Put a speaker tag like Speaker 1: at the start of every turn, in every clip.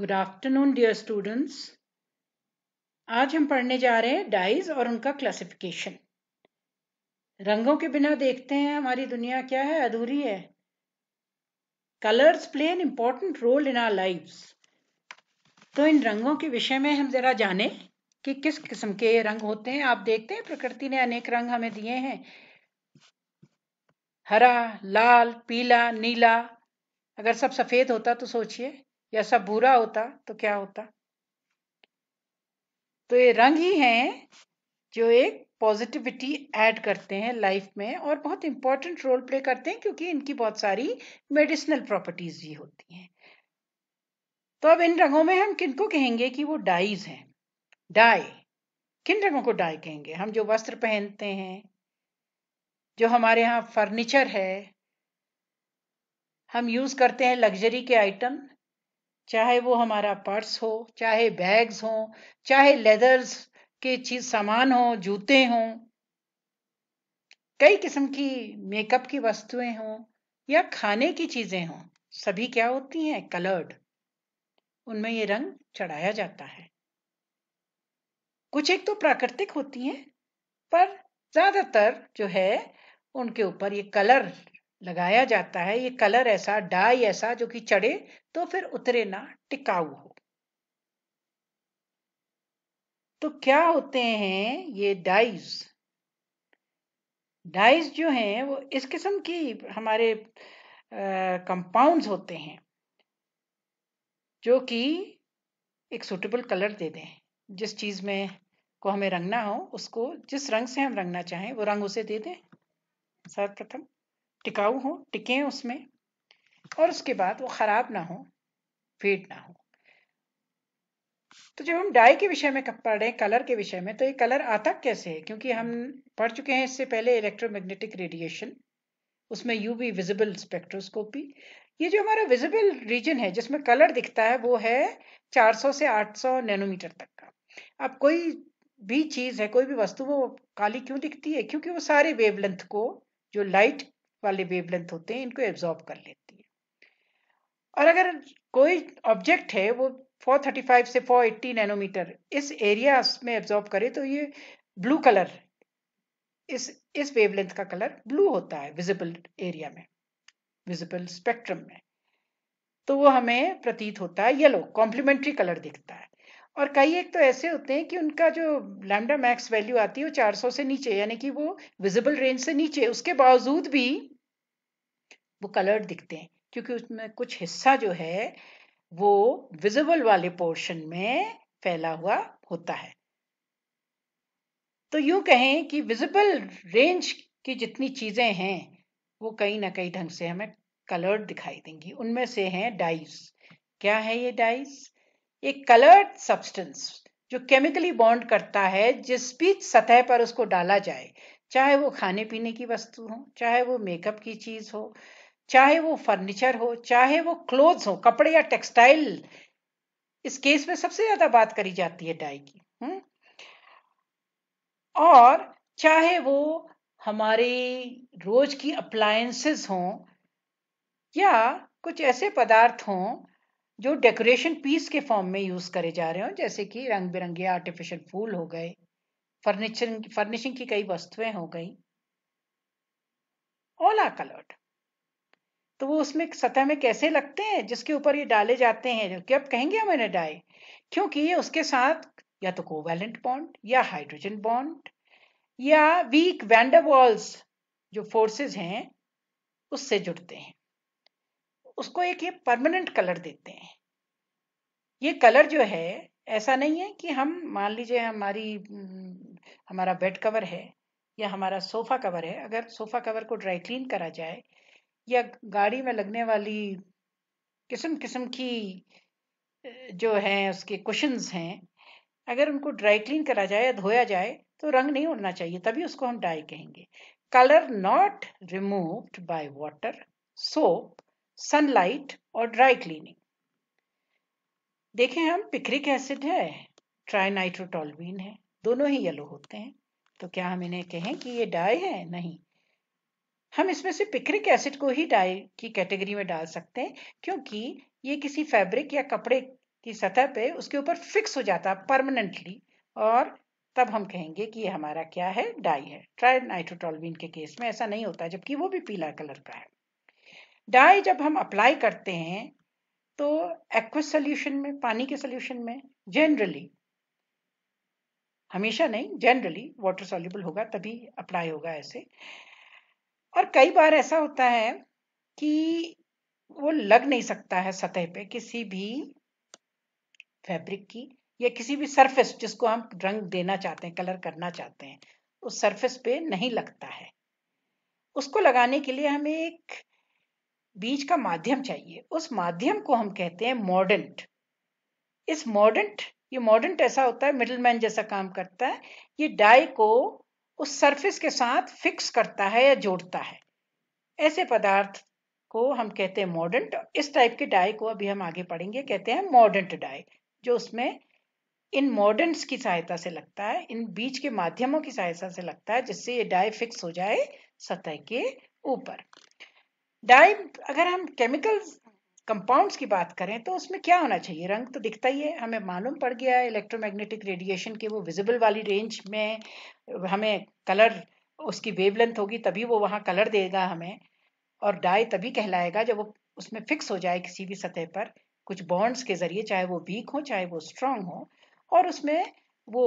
Speaker 1: Good afternoon dear students आज हम पढ़ने जा रहे हैं डाइज और उनका क्लासिफिकेशन रंगों के बिना देखते हैं हमारी दुनिया क्या है अधूरी है colours play an important role in our lives तो इन रंगों के विषय में हम जरा जाने कि किस किस्म के रंग होते हैं आप देखते हैं प्रकृति ने अनेक रंग हमें दिए हैं हरा लाल पीला नीला अगर सब सफेद होता तो सोचिए ऐसा बुरा होता तो क्या होता तो ये रंग ही हैं जो एक पॉजिटिविटी ऐड करते हैं लाइफ में और बहुत इंपॉर्टेंट रोल प्ले करते हैं क्योंकि इनकी बहुत सारी मेडिसिनल प्रॉपर्टीज भी होती हैं तो अब इन रंगों में हम किनको कहेंगे कि वो डाइज हैं डाई किन रंगों को डाई कहेंगे हम जो वस्त्र पहनते हैं जो हमारे यहाँ फर्नीचर है हम यूज करते हैं लग्जरी के आइटम चाहे वो हमारा पर्स हो चाहे बैग्स हो चाहे लेदर्स के चीज सामान हो जूते हो कई किस्म की मेकअप की वस्तुएं हो या खाने की चीजें हों सभी क्या होती हैं कलर्ड उनमें ये रंग चढ़ाया जाता है कुछ एक तो प्राकृतिक होती हैं पर ज्यादातर जो है उनके ऊपर ये कलर लगाया जाता है ये कलर ऐसा डाई ऐसा जो कि चढ़े तो फिर उतरे ना टिकाऊ हो तो क्या होते हैं ये डाइज डाइज जो हैं वो इस किस्म की हमारे कंपाउंड्स होते हैं जो कि एक सुटेबल कलर दे दें जिस चीज़ में को हमें रंगना हो उसको जिस रंग से हम रंगना चाहें वो रंग उसे दे दें सर्वप्रथम टिकाऊ हो टिके उसमें और उसके बाद वो ख़राब ना हो फेड ना हो तो जब हम डाई के विषय में पढ़ें कलर के विषय में तो ये कलर आता कैसे है क्योंकि हम पढ़ चुके हैं इससे पहले इलेक्ट्रोमैग्नेटिक रेडिएशन उसमें यूवी विजिबल स्पेक्ट्रोस्कोपी ये जो हमारा विजिबल रीजन है जिसमें कलर दिखता है वो है 400 से 800 नैनोमीटर तक का अब कोई भी चीज़ है कोई भी वस्तु वो काली क्यों दिखती है क्योंकि वो सारे वेवलेंथ को जो लाइट वाले वेवलेंथ होते हैं इनको एब्जॉर्ब कर लेती है और अगर कोई ऑब्जेक्ट है वो 435 से 480 नैनोमीटर इस एरिया में एब्जॉर्ब करे तो ये ब्लू कलर इस इस वेवलेंथ का कलर ब्लू होता है विजिबल एरिया में विजिबल स्पेक्ट्रम में तो वो हमें प्रतीत होता है येलो कॉम्प्लीमेंट्री कलर दिखता है और कई एक तो ऐसे होते हैं कि उनका जो लैमडा मैक्स वैल्यू आती है वो 400 से नीचे यानी कि वो विजिबल रेंज से नीचे उसके बावजूद भी वो कलर्ड दिखते हैं क्योंकि उसमें कुछ हिस्सा जो है वो विजिबल वाले पोर्शन में फैला हुआ होता है तो यूं कहें कि विजिबल रेंज की जितनी चीज़ें हैं वो कहीं ना कहीं ढंग से हमें कलर्ड दिखाई देंगी उनमें से हैं डाइस क्या है ये डाइस एक कलर्ड सब्सटेंस जो केमिकली बॉन्ड करता है जिस भी सतह पर उसको डाला जाए चाहे वो खाने पीने की वस्तु हो चाहे वो मेकअप की चीज़ हो चाहे वो फर्नीचर हो चाहे वो क्लोथ्स हो कपड़े या टेक्सटाइल इस केस में सबसे ज्यादा बात करी जाती है डाई की हुँ? हम्म। और चाहे वो हमारे रोज की अप्लायंसेस हों या कुछ ऐसे पदार्थ हों जो डेकोरेशन पीस के फॉर्म में यूज करे जा रहे हों जैसे कि रंग बिरंगे आर्टिफिशियल फूल हो गए फर्नीचर फर्निशिंग की कई वस्तुएं हो गई ओला आर कलर्ड तो वो उसमें सतह में कैसे लगते हैं जिसके ऊपर ये डाले जाते हैं कि अब कहेंगे हम इन्हें डाई क्योंकि ये उसके साथ या तो कोवैलेंट बॉन्ड या हाइड्रोजन बॉन्ड या वीक वैंडरवॉल्स जो फोर्सेस हैं उससे जुड़ते हैं उसको एक ये परमानेंट कलर देते हैं ये कलर जो है ऐसा नहीं है कि हम मान लीजिए हमारी हमारा बेड कवर है या हमारा सोफा कवर है अगर सोफा कवर को ड्राई क्लीन करा जाए या गाड़ी में लगने वाली किस्म किस्म की जो है उसके कुशंस हैं अगर उनको ड्राई क्लीन करा जाए या धोया जाए तो रंग नहीं उड़ना चाहिए तभी उसको हम डाई कहेंगे colour not removed by water soap sunlight और ड्राई क्लीनिंग देखें हम पिक्रिक एसिड है ट्राइनाइट्रोटोलवीन है दोनों ही येलो होते हैं तो क्या हम इन्हें कहें कि ये डाई है नहीं हम इसमें से पिक्रिक एसिड को ही डाई की कैटेगरी में डाल सकते हैं क्योंकि ये किसी फैब्रिक या कपड़े की सतह पे उसके ऊपर फिक्स हो जाता है परमानेंटली और तब हम कहेंगे कि ये हमारा क्या है डाई है ट्राई नाइट्रोटोलबिन के केस में ऐसा नहीं होता जबकि वो भी पीला कलर का है डाई जब हम अप्लाई करते हैं तो एक्वस सोल्यूशन में पानी के सोल्यूशन में जनरली हमेशा नहीं जनरली वाटर सॉल्यूबल होगा तभी अप्लाई होगा ऐसे और कई बार ऐसा होता है कि वो लग नहीं सकता है सतह पे किसी भी फैब्रिक की या किसी भी सरफेस जिसको हम रंग देना चाहते हैं कलर करना चाहते हैं उस सरफेस पे नहीं लगता है उसको लगाने के लिए हमें एक बीज का माध्यम चाहिए उस माध्यम को हम कहते हैं मॉडर्नट इस मॉडर्नट ये मॉडर्न ऐसा होता है मिडलमैन जैसा काम करता है ये डाई को उस सरफेस के साथ फिक्स करता है या जोड़ता है ऐसे पदार्थ को हम कहते हैं मॉडर्न इस टाइप के डाई को अभी हम आगे पढ़ेंगे कहते हैं मॉडर्न डाई जो उसमें इन मॉडर्न की सहायता से लगता है इन बीच के माध्यमों की सहायता से लगता है जिससे ये डाई फिक्स हो जाए सतह के ऊपर डाई अगर हम केमिकल कंपाउंड्स की बात करें तो उसमें क्या होना चाहिए रंग तो दिखता ही है हमें मालूम पड़ गया है इलेक्ट्रोमैग्नेटिक रेडिएशन के वो विजिबल वाली रेंज में हमें कलर उसकी वेवलेंथ होगी तभी वो वहाँ कलर देगा हमें और डाई तभी कहलाएगा जब वो उसमें फिक्स हो जाए किसी भी सतह पर कुछ बॉन्ड्स के जरिए चाहे वो वीक हो चाहे वो स्ट्रांग हो और उसमें वो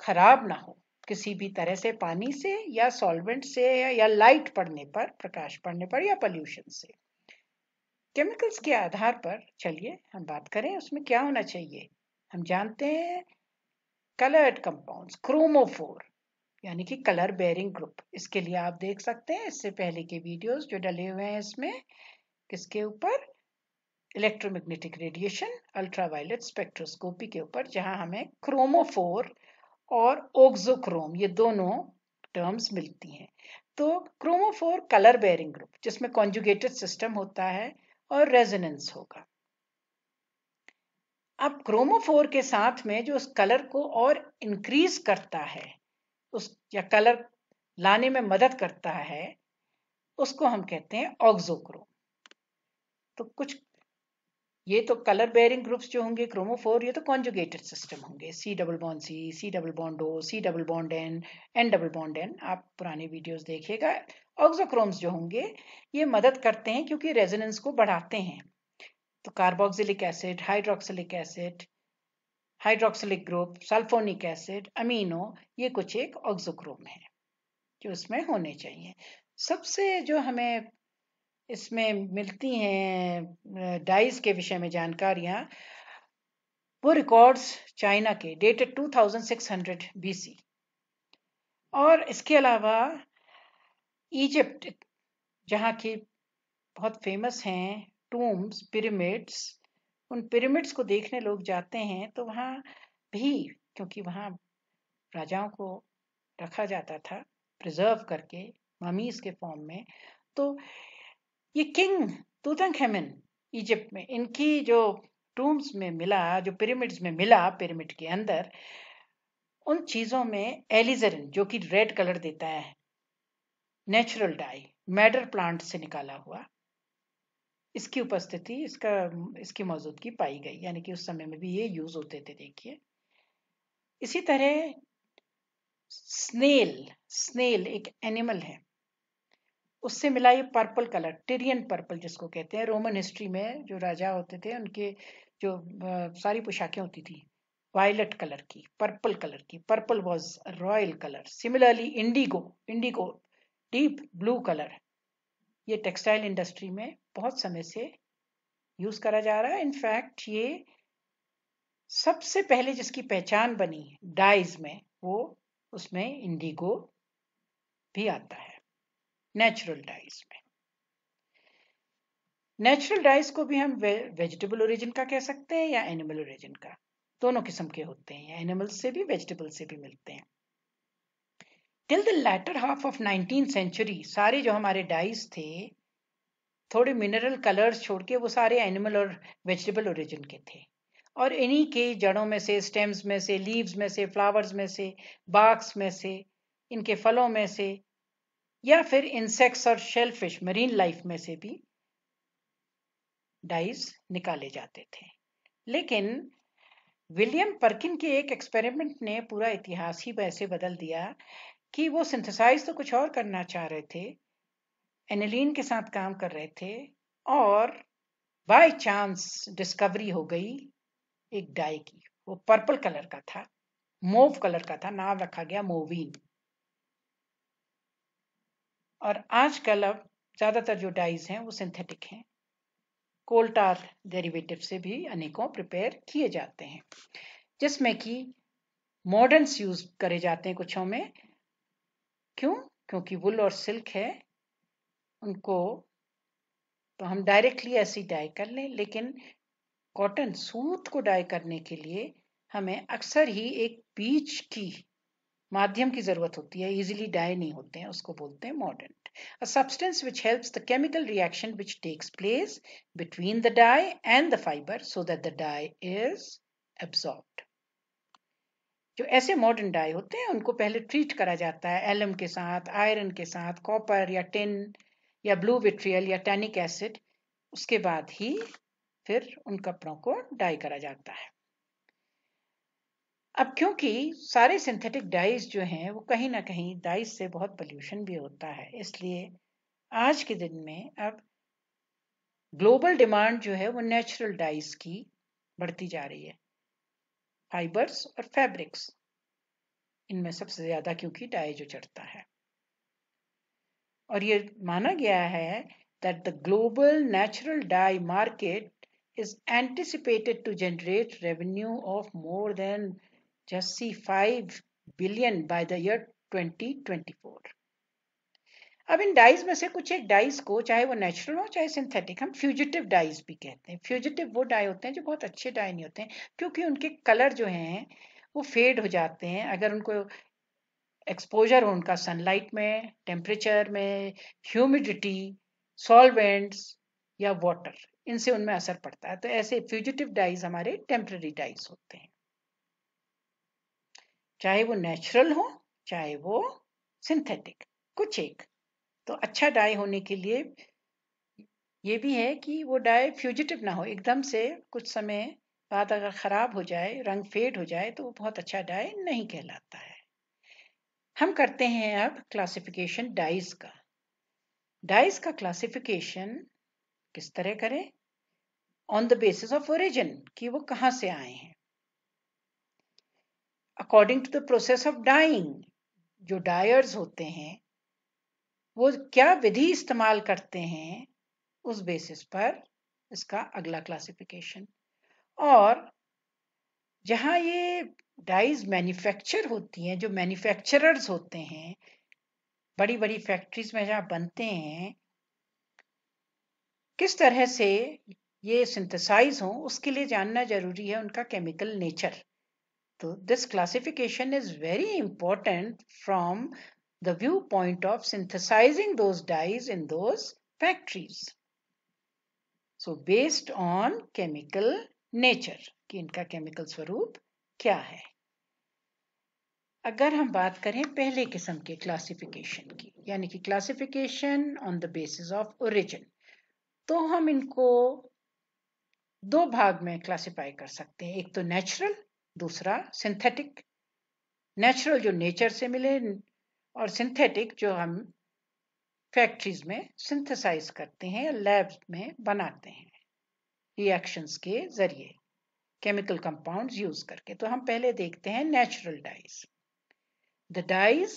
Speaker 1: खराब ना हो किसी भी तरह से पानी से या सॉल्वेंट से या लाइट पड़ने पर प्रकाश पड़ने पर या पॉल्यूशन से केमिकल्स के आधार पर चलिए हम बात करें उसमें क्या होना चाहिए हम जानते हैं कलर्ड कंपाउंड्स क्रोमोफोर यानी कि कलर बेयरिंग ग्रुप इसके लिए आप देख सकते हैं इससे पहले के वीडियोस जो डले हुए हैं इसमें किसके ऊपर इलेक्ट्रोमैग्नेटिक रेडिएशन अल्ट्रावायलेट स्पेक्ट्रोस्कोपी के ऊपर जहां हमें क्रोमोफोर और ओक्सोक्रोम ये दोनों टर्म्स मिलती हैं तो क्रोमोफोर कलर बेरिंग ग्रुप जिसमें कॉन्जुगेटेड सिस्टम होता है और रेजोनेंस होगा अब क्रोमोफोर के साथ में जो उस कलर को और इंक्रीज करता है उस या कलर लाने में मदद करता है उसको हम कहते हैं ऑक्सोक्रोम तो कुछ ये तो कलर बेयरिंग ग्रुप्स जो होंगे क्रोमोफोर ये तो कॉन्जुगेटेड सिस्टम होंगे C double bond C C double bond O C double bond N N double bond N आप पुराने वीडियोस देखिएगा ऑक्सोक्रोम्स जो होंगे ये मदद करते हैं क्योंकि रेजोनेंस को बढ़ाते हैं तो carboxylic acid hydroxylic acid hydroxylic group sulphonic acid amino ये कुछ एक ऑक्सोक्रोम है जो उसमें होने चाहिए सबसे जो हमें इसमें मिलती हैं डाइस के विषय में जानकारियाँ वो रिकॉर्ड्स चाइना के डेटेड 2600 बीसी और इसके अलावा इजिप्ट जहाँ की बहुत फेमस हैं टूम्स पिरामिड्स उन पिरामिड्स को देखने लोग जाते हैं तो वहाँ भी क्योंकि वहाँ राजाओं को रखा जाता था प्रिजर्व करके ममीज के फॉर्म में तो ये किंग तूतंग हेमिन इजिप्ट में इनकी जो टूम्स में मिला जो पिरामिड्स में मिला पिरामिड के अंदर उन चीज़ों में एलिजरिन जो कि रेड कलर देता है नेचुरल डाई मैडर प्लांट से निकाला हुआ इसकी उपस्थिति इसका इसकी मौजूदगी पाई गई यानी कि उस समय में भी ये यूज होते थे देखिए इसी तरह स्नेल स्नेल एक एनिमल है उससे मिला ये पर्पल कलर टेरियन पर्पल जिसको कहते हैं रोमन हिस्ट्री में जो राजा होते थे उनके जो सारी पोशाकें होती थी वायलट कलर की पर्पल कलर की purple was royal colour similarly indigo indigo deep blue colour ये टेक्सटाइल इंडस्ट्री में बहुत समय से यूज़ करा जा रहा है इनफैक्ट ये सबसे पहले जिसकी पहचान बनी डाइज में वो उसमें इंडिगो भी आता है नेचुरल डाइज में नेचुरल डाइज को भी हम वेजिटेबल ओरिजिन का कह सकते हैं या एनिमल ओरिजिन का दोनों किस्म के होते हैं एनिमल से भी वेजिटेबल से भी मिलते हैं till the latter half of nineteen century सारे जो हमारे डाइस थे थोड़े मिनरल कलर्स छोड़ के वो सारे एनिमल और वेजिटेबल ओरिजिन के थे और इन्हीं के जड़ों में से स्टेम्स में से लीव्स में से फ्लावर्स में से बाग्स में से इनके फलों में से या फिर इंसेक्ट्स और शेलफिश मरीन लाइफ में से भी डाइस निकाले जाते थे लेकिन विलियम परकिन के एक एक्सपेरिमेंट ने पूरा इतिहास ही वैसे बदल दिया कि वो सिंथेसाइज तो कुछ और करना चाह रहे थे एनिलीन के साथ काम कर रहे थे और बाय चांस डिस्कवरी हो गई एक डाई की वो पर्पल कलर का था मोव कलर का था नाम रखा गया मोवीन और आजकल अब ज़्यादातर जो डाइज हैं वो सिंथेटिक हैं कोल्टार डेरिवेटिव से भी अनेकों प्रिपेयर किए जाते हैं जिसमें कि मॉडर्न्स यूज करे जाते हैं कुछों में क्यों क्योंकि वुल और सिल्क है उनको तो हम डायरेक्टली ऐसी डाई कर लें लेकिन कॉटन सूत को डाई करने के लिए हमें अक्सर ही एक बीच की माध्यम की जरूरत होती है इजीली डाई नहीं होते हैं उसको बोलते हैं मॉडर्न a substance which helps the chemical reaction which takes place between the dye and the fibre so that the dye is absorbed जो ऐसे मॉडर्न डाई होते हैं उनको पहले ट्रीट करा जाता है एलम के साथ आयरन के साथ कॉपर या टिन या ब्लू विट्रियल या टैनिक एसिड उसके बाद ही फिर उन कपड़ों को डाई करा जाता है अब क्योंकि सारे सिंथेटिक डाइज जो हैं वो कहीं ना कहीं डाइज से बहुत पोल्यूशन भी होता है इसलिए आज के दिन में अब ग्लोबल डिमांड जो है वो नेचुरल डाइज की बढ़ती जा रही है फाइबर्स और फैब्रिक्स इनमें सबसे ज्यादा क्योंकि डाई जो चढ़ता है और ये माना गया है that the global natural dye market is anticipated to generate revenue of more than just five billion by the year four अब इन डाइज में से कुछ एक डाइज को चाहे वो नेचुरल हो चाहे सिंथेटिक हम फ्यूजिटिव डाइज भी कहते हैं फ्यूजिटिव वो डाई होते हैं जो बहुत अच्छे डाई नहीं होते हैं क्योंकि उनके कलर जो हैं वो फेड हो जाते हैं अगर उनको एक्सपोजर हो उनका सनलाइट में टेम्परेचर में ह्यूमिडिटी सॉल्वेंट्स या वाटर इनसे उनमें असर पड़ता है तो ऐसे फ्यूजिटिव डाइज हमारे टेम्प्रेरी डाइज होते हैं चाहे वो नेचुरल हो चाहे वो सिंथेटिक कुछ एक तो अच्छा डाई होने के लिए ये भी है कि वो डाई फ्यूजिटिव ना हो एकदम से कुछ समय बाद अगर ख़राब हो जाए रंग फेड हो जाए तो वो बहुत अच्छा डाई नहीं कहलाता है हम करते हैं अब क्लासिफिकेशन डाइज का डाइज का क्लासिफिकेशन किस तरह करें on the basis of origin कि वो कहाँ से आए हैं according to the process of dyeing जो डायर्स होते हैं वो क्या विधि इस्तेमाल करते हैं उस बेसिस पर इसका अगला क्लासिफिकेशन और जहाँ ये डाइज मैन्युफैक्चर होती हैं जो मैन्युफैक्चरर्स होते हैं बड़ी बड़ी फैक्ट्रीज में जहाँ बनते हैं किस तरह से ये सिंथेसाइज हो उसके लिए जानना जरूरी है उनका केमिकल नेचर तो this classification is very important from the viewpoint of synthesizing those dyes in those factories. So based on chemical nature कि इनका केमिकल स्वरूप क्या है अगर हम बात करें पहले किस्म के क्लासिफिकेशन की यानी कि classification on the basis of origin तो हम इनको दो भाग में क्लासिफाई कर सकते हैं एक तो नेचुरल दूसरा सिंथेटिक नेचुरल जो नेचर से मिले और सिंथेटिक जो हम फैक्ट्रीज में सिंथेसाइज करते हैं लैब्स में बनाते हैं रिएक्शंस के जरिए केमिकल कंपाउंड्स यूज करके तो हम पहले देखते हैं natural dyes the dyes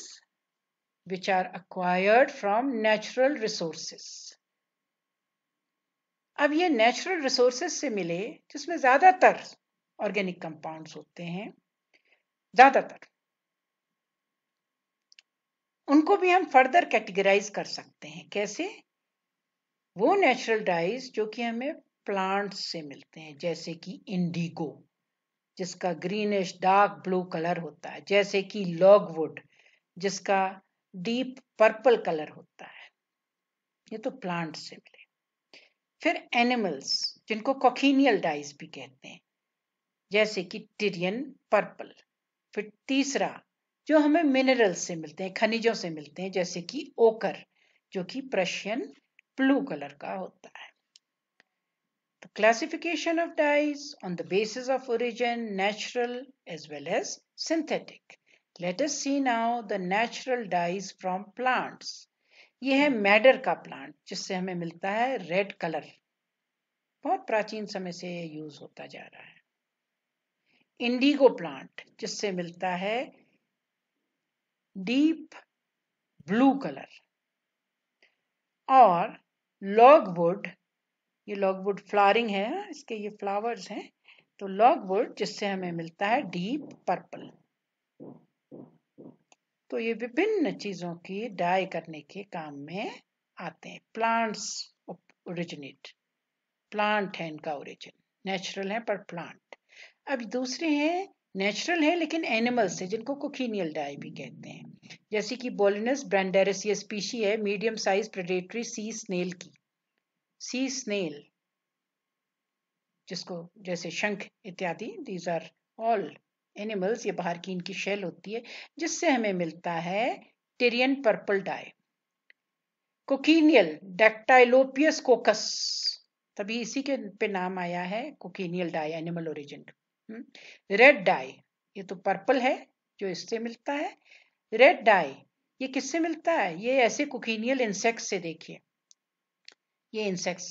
Speaker 1: which are acquired from natural resources अब ये नेचुरल रिसोर्सेस से मिले जिसमें ज़्यादातर ऑर्गेनिक कंपाउंड्स होते हैं ज़्यादातर उनको भी हम फर्दर कैटेगराइज कर सकते हैं कैसे वो नेचुरल डाइज जो कि हमें प्लांट्स से मिलते हैं जैसे कि इंडिगो जिसका ग्रीनिश डार्क ब्लू कलर होता है जैसे कि लॉगवुड जिसका डीप पर्पल कलर होता है ये तो प्लांट से मिले फिर एनिमल्स जिनको कॉकिनियल डाइज भी कहते हैं जैसे कि टिरियन पर्पल फिर तीसरा जो हमें मिनरल से मिलते हैं खनिजों से मिलते हैं जैसे कि ओकर जो कि प्रशियन ब्लू कलर का होता है classification of dyes on the basis of origin natural as well as synthetic let us see now the natural dyes from plants ये है मैडर का प्लांट जिससे हमें मिलता है रेड कलर बहुत प्राचीन समय से यह यूज होता जा रहा है इंडिगो प्लांट जिससे मिलता है deep blue color और लॉगवुड ये लॉगवुड फ्लॉरिंग है इसके ये फ्लावर्स हैं तो लॉगवुड जिससे हमें मिलता है डीप पर्पल तो ये विभिन्न चीजों की डाई करने के काम में आते हैं प्लांट्स ओरिजिनेट प्लांट है इनका ओरिजिन नेचुरल है पर प्लांट अब दूसरे हैं नेचुरल है लेकिन एनिमल्स है जिनको कोकिनियल डाई भी कहते हैं जैसे कि बोलिनस ब्रैंडेरस ये स्पीशी है medium size predatory sea snail की सी स्नेल जिसको जैसे शंख इत्यादि दीज आर ऑल एनिमल्स ये बाहर की इनकी शेल होती है जिससे हमें मिलता है टेरियन पर्पल डाई कोकिनियल डेक्टाइलोपियस कोकस तभी इसी के पे नाम आया है cochineal dye animal origin red hmm, dye ये तो पर्पल है जो इससे मिलता है रेड डाई ये किससे मिलता है ये ऐसे कुकीनियल इंसेक्ट से देखिए ये इंसेक्ट्स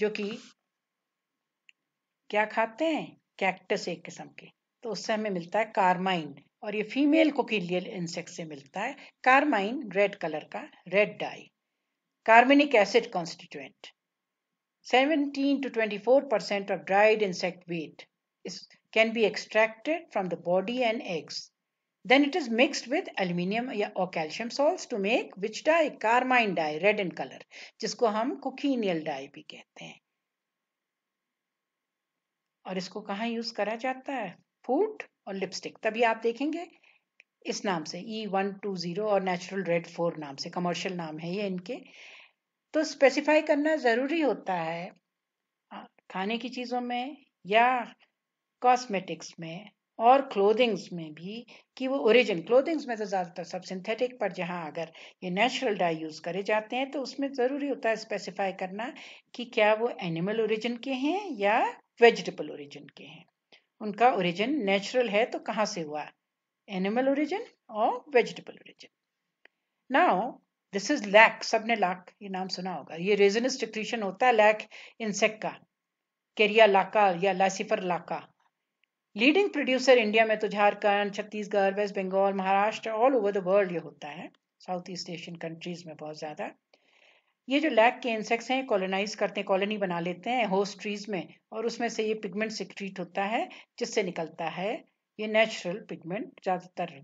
Speaker 1: जो कि क्या खाते हैं कैक्टस एक किस्म के तो उससे हमें मिलता है कार्माइन और ये फीमेल कोकिलियल इंसेक्ट से मिलता है कार्माइन रेड कलर का red dye carminic acid constituent 17 to 24 percent of dried insect weight is, can be extracted from the body and eggs. Then it is mixed with aluminium or calcium salts to make which dye? Carmine dye, red in color, jisko hum cochineal dye bhi kehte hain और इसको कहाँ use करा जाता है food और lipstick तभी आप देखेंगे इस नाम से ई वन टू जीरो और नेचुरल रेड फोर नाम से कमर्शियल नाम है ये इनके तो स्पेसिफाई करना ज़रूरी होता है खाने की चीज़ों में या कॉस्मेटिक्स में और क्लोथिंग्स में भी कि वो ओरिजिन क्लोथिंग्स में तो ज़्यादातर सब सिंथेटिक पर जहाँ अगर ये नेचुरल डाई यूज़ करे जाते हैं तो उसमें ज़रूरी होता है स्पेसिफाई करना कि क्या वो एनिमल ओरिजिन के हैं या वेजिटेबल ओरिजिन के हैं उनका ओरिजिन नेचुरल है तो कहाँ से हुआ एनिमल ओरिजिन और vegetable origin now this is lac सबने लाक ये नाम सुना होगा ये रेजनस डिक्रीशन होता है लैक इंसेक्ट का केरिया लाका या लासीफर लाका लीडिंग प्रोड्यूसर इंडिया में तो Jharkhand Chhattisgarh West Bengal Maharashtra all over the world ये होता है साउथ ईस्ट एशियन कंट्रीज में बहुत ज़्यादा ये जो लैक के इंसेक्ट्स हैं कॉलोनाइज करते हैं कॉलोनी बना लेते हैं होस्ट ट्रीज में और उसमें से ये पिगमेंट सिक्रीट होता है जिससे निकलता है ये नेचुरल पिगमेंट ज़्यादातर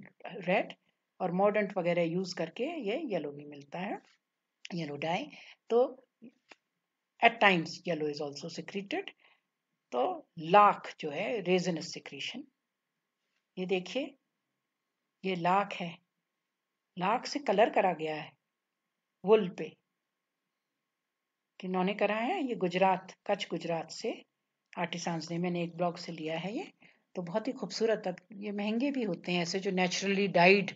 Speaker 1: रेड और मॉडर्न वगैरह यूज़ करके ये येलो भी मिलता है येलो डाई तो at times yellow is also secreted तो लाख जो है रेजनस सिक्रीशन ये देखिए ये लाख है लाख से कलर करा गया है वुल पे किन्होंने करा है ये गुजरात कच्छ गुजरात से आर्टिसांस ने मैंने एक ब्लॉग से लिया है ये तो बहुत ही खूबसूरत अब ये महंगे भी होते हैं ऐसे जो नेचुरली डाइड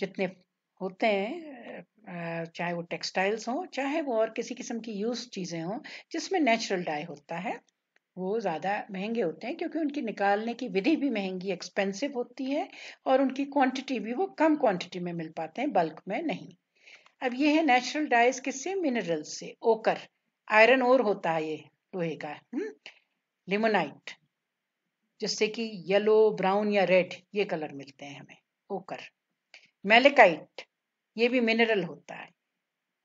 Speaker 1: जितने होते हैं चाहे वो टेक्सटाइल्स हो चाहे वो और किसी किस्म की यूज चीज़ें हों जिसमें नेचुरल डाई होता है वो ज़्यादा महंगे होते हैं क्योंकि उनकी निकालने की विधि भी महंगी एक्सपेंसिव होती है और उनकी क्वांटिटी भी वो कम क्वांटिटी में मिल पाते हैं बल्क में नहीं अब ये है नेचुरल डाइज किससे मिनरल से ओकर आयरन ओर होता है ये लोहे का लिमोनाइट हम्म? जिससे कि येलो ब्राउन या रेड ये कलर मिलते हैं हमें ओकर मेलेकाइट ये भी मिनरल होता है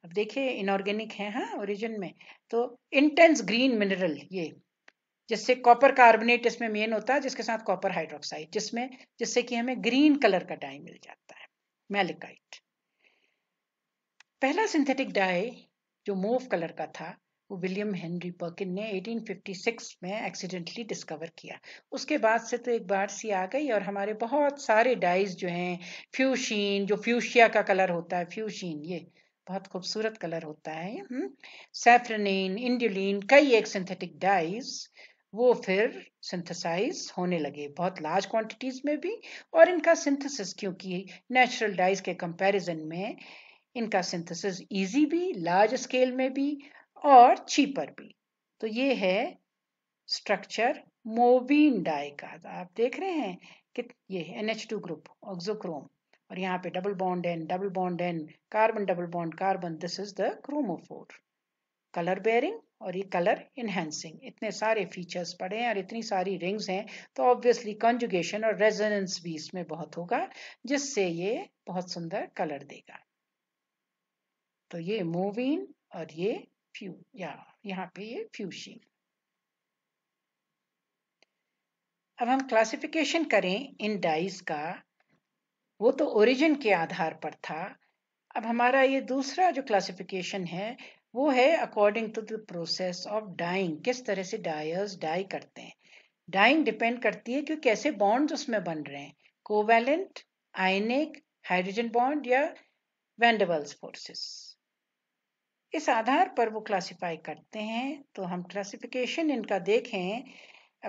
Speaker 1: अब देखिए इनऑर्गेनिक है हाँ ओरिजिन में तो इंटेंस ग्रीन मिनरल ये जिससे कॉपर कार्बोनेट इसमें मेन होता है जिसके साथ कॉपर हाइड्रोक्साइड जिसमें जिससे कि हमें ग्रीन कलर का डाई मिल जाता है मेलिकाइट पहला सिंथेटिक डाई जो मोव कलर का था वो विलियम हेनरी पर्किन ने 1856 में एक्सीडेंटली डिस्कवर किया उसके बाद से तो एक बार सी आ गई और हमारे बहुत सारे डाइज जो हैं फ्यूशीन जो फ्यूशिया का कलर होता है फ्यूशीन ये बहुत खूबसूरत कलर होता है सेफ्रनिन हम्म, इंडुलिन कई एक सिंथेटिक डाइज वो फिर सिंथेसाइज होने लगे बहुत लार्ज क्वांटिटीज में भी और इनका सिंथेसिस क्योंकि नेचुरल डाइज के कंपैरिजन में इनका सिंथेसिस इजी भी लार्ज स्केल में भी और चीपर भी तो ये है स्ट्रक्चर मोबीन डाई का आप देख रहे हैं कि ये N H two group auxochrome और यहाँ पे double bond N double bond N carbon double bond carbon this is the chromophore colour bearing और ये कलर इन्हेंसिंग इतने सारे फीचर्स पड़े हैं और इतनी सारी रिंग्स हैं तो ऑब्वियसली कंजुगेशन और रेजोनेंस भी इसमें बहुत होगा जिससे ये बहुत सुंदर कलर देगा तो ये मूविन और ये फ्यू या यहाँ पे ये फ्यूशिंग अब हम क्लासिफिकेशन करें इन डाइस का वो तो ओरिजिन के आधार पर था अब हमारा ये दूसरा जो क्लासिफिकेशन है वो है according to the process of dyeing किस तरह से डायर्स डाई करते हैं डाइंग डिपेंड करती है कि कैसे बॉन्ड्स उसमें बन रहे हैं कोवैलेंट आयनिक हाइड्रोजन बॉन्ड या वेंडेबल्स फोर्सेस इस आधार पर वो क्लासिफाई करते हैं तो हम क्लासिफिकेशन इनका देखें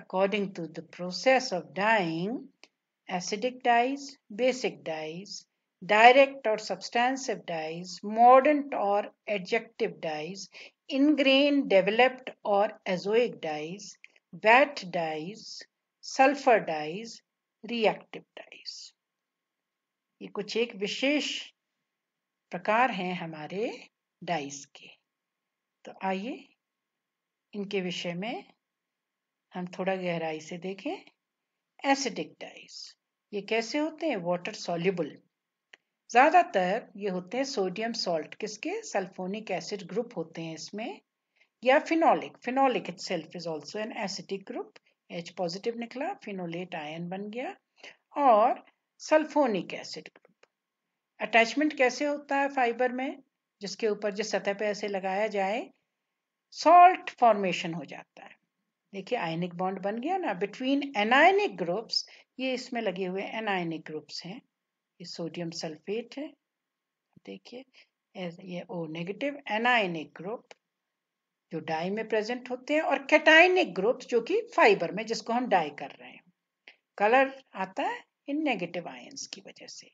Speaker 1: according to the process of dyeing acidic dyes basic dyes direct or substantive dyes, mordant or adjective dyes, ingrain, developed or azoic dyes, vat dyes, sulphur dyes reactive dyes ये कुछ एक विशेष प्रकार हैं हमारे डाइज के तो आइए इनके विषय में हम थोड़ा गहराई से देखें एसिडिक डाइज ये कैसे होते हैं वाटर सॉल्युबल ज़्यादातर ये होते हैं सोडियम सॉल्ट किसके सल्फोनिक एसिड ग्रुप होते हैं इसमें या phenolic phenolic itself is also an acidic group H positive निकला फिनोलेट आयन बन गया और सल्फोनिक एसिड ग्रुप अटैचमेंट कैसे होता है फाइबर में जिसके ऊपर जिस सतह पे ऐसे लगाया जाए सॉल्ट फॉर्मेशन हो जाता है देखिए आयनिक बॉन्ड बन गया ना बिटवीन एनायनिक ग्रुप्स ये इसमें लगे हुए एनायनिक ग्रुप्स हैं ये सोडियम सल्फेट है देखिए ये ओ नेगेटिव एनाइनिक ग्रुप जो डाई में प्रेजेंट होते हैं और कैटाइनिक ग्रुप जो कि फाइबर में जिसको हम डाई कर रहे हैं कलर आता है इन नेगेटिव आयंस की वजह से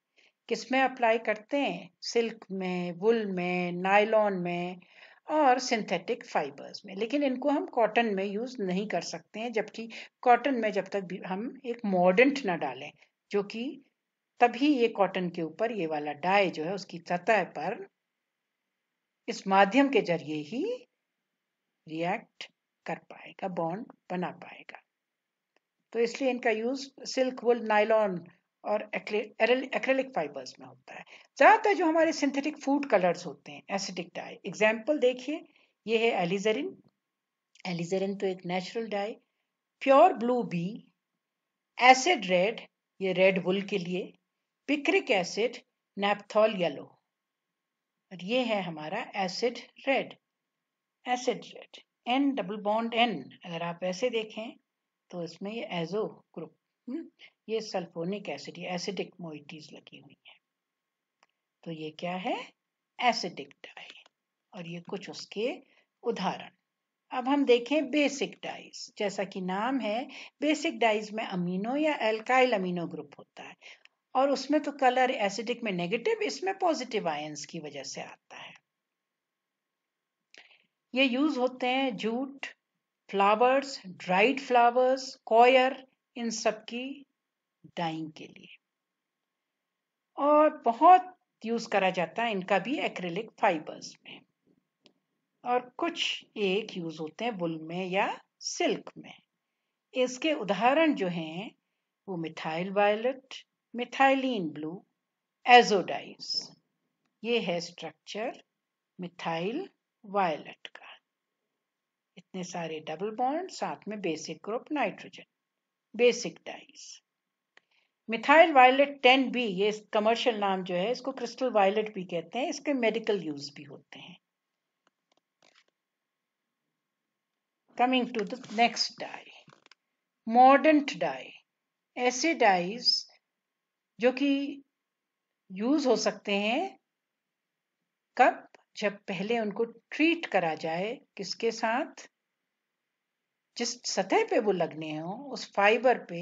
Speaker 1: किस में अप्लाई करते हैं सिल्क में वुल में नायलॉन में और सिंथेटिक फाइबर्स में लेकिन इनको हम कॉटन में यूज़ नहीं कर सकते हैं जबकि कॉटन में जब तक हम एक मॉडर्न ना डालें जो कि तभी ये कॉटन के ऊपर ये वाला डाई जो है उसकी सतह पर इस माध्यम के जरिए ही रिएक्ट कर पाएगा बॉन्ड बना पाएगा तो इसलिए इनका यूज सिल्क वुल नाइलॉन और एक्रेलिक फाइबर्स में होता है ज़्यादातर जो हमारे सिंथेटिक फूड कलर्स होते हैं एसिडिक डाई एग्जाम्पल देखिए ये है एलिजरिन एलिजरिन तो एक natural dye pure blue B acid red ये रेड वुल के लिए पिक्रिक एसिड नेपथॉल येलो और ये है हमारा acid red acid red N double bond N अगर आप ऐसे देखें तो इसमें ये एजो ग्रुप हम्म, ये सल्फोनिक एसिड ये एसिडिक मोइटीज लगी हुई है तो ये क्या है एसिडिक डाई और ये कुछ उसके उदाहरण अब हम देखें बेसिक डाइज जैसा कि नाम है बेसिक डाइज में अमीनो या एल्काइल अमीनो ग्रुप होता है और उसमें तो कलर एसिडिक में नेगेटिव इसमें पॉजिटिव आयंस की वजह से आता है ये यूज होते हैं jute flowers dried flowers coir इन सब की डाइंग के लिए और बहुत यूज करा जाता है इनका भी एक्रिलिक फाइबर्स में और कुछ एक यूज होते हैं वुल में या सिल्क में इसके उदाहरण जो हैं वो methyl violet methylene blue azo dyes ये है स्ट्रक्चर मिथाइल वायलट का इतने सारे डबल बॉन्ड साथ में basic group nitrogen basic dyes methyl violet ten B ये कमर्शियल नाम जो है इसको क्रिस्टल वायलट भी कहते हैं इसके मेडिकल यूज भी होते हैं coming to the next dye मॉडर्न डाई एसिडाइज जो कि यूज़ हो सकते हैं कब जब पहले उनको ट्रीट करा जाए किसके साथ जिस सतह पे वो लगने हों उस फाइबर पे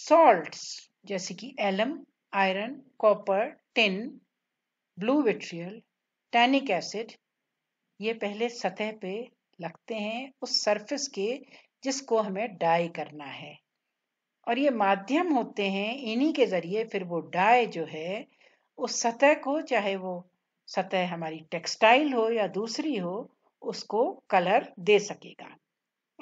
Speaker 1: सॉल्ट्स जैसे कि alum iron copper tin blue vitriol tannic acid ये पहले सतह पे लगते हैं उस सरफेस के जिसको हमें डाई करना है और ये माध्यम होते हैं इन्हीं के ज़रिए फिर वो डाई जो है उस सतह को चाहे वो सतह हमारी टेक्सटाइल हो या दूसरी हो उसको कलर दे सकेगा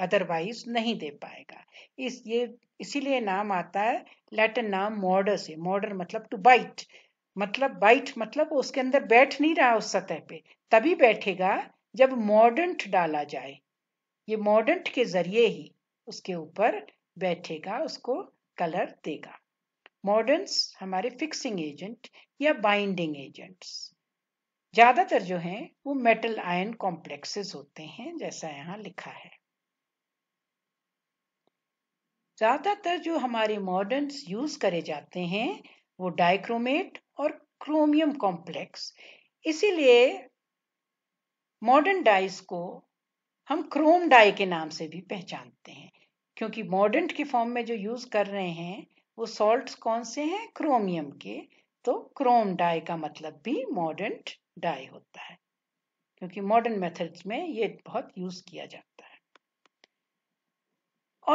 Speaker 1: अदरवाइज नहीं दे पाएगा इस ये इसीलिए नाम आता है लैटिन नाम मॉडर से मॉडर मतलब टू बाइट मतलब बाइट मतलब उसके अंदर बैठ नहीं रहा उस सतह पे तभी बैठेगा जब मॉडर्न डाला जाए ये मॉडर्न के जरिए ही उसके ऊपर बैठेगा उसको कलर देगा मॉडर्न्स हमारे फिक्सिंग एजेंट या बाइंडिंग एजेंट्स ज़्यादातर जो हैं वो मेटल आयन कॉम्प्लेक्सेस होते हैं जैसा यहाँ लिखा है ज़्यादातर जो हमारे मॉडर्न्स यूज़ करे जाते हैं वो डाइक्रोमेट और क्रोमियम कॉम्प्लेक्स इसीलिए मॉडर्न डाइस को हम क्रोम डाई के नाम से भी पहचानते हैं क्योंकि मॉडर्न के फॉर्म में जो यूज़ कर रहे हैं वो सॉल्ट्स कौन से हैं क्रोमियम के तो क्रोम डाई का मतलब भी मॉडर्न डाई होता है क्योंकि मॉडर्न मेथड्स में ये बहुत यूज़ किया जाता है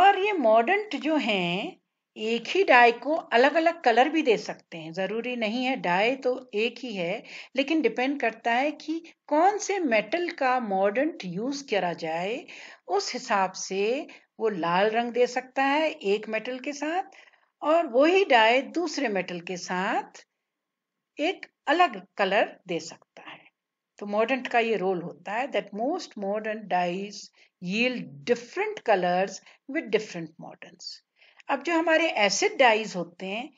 Speaker 1: और ये मॉडर्न जो हैं एक ही डाई को अलग अलग कलर भी दे सकते हैं ज़रूरी नहीं है डाई तो एक ही है लेकिन डिपेंड करता है कि कौन से मेटल का मॉडर्न यूज़ करा जाए उस हिसाब से वो लाल रंग दे सकता है एक मेटल के साथ और वही डाई दूसरे मेटल के साथ एक अलग कलर दे सकता है तो मॉडर्न का ये रोल होता है दैट मोस्ट मॉडर्न dyes yield colours with different different अब जो हमारे एसिड डाइज होते हैं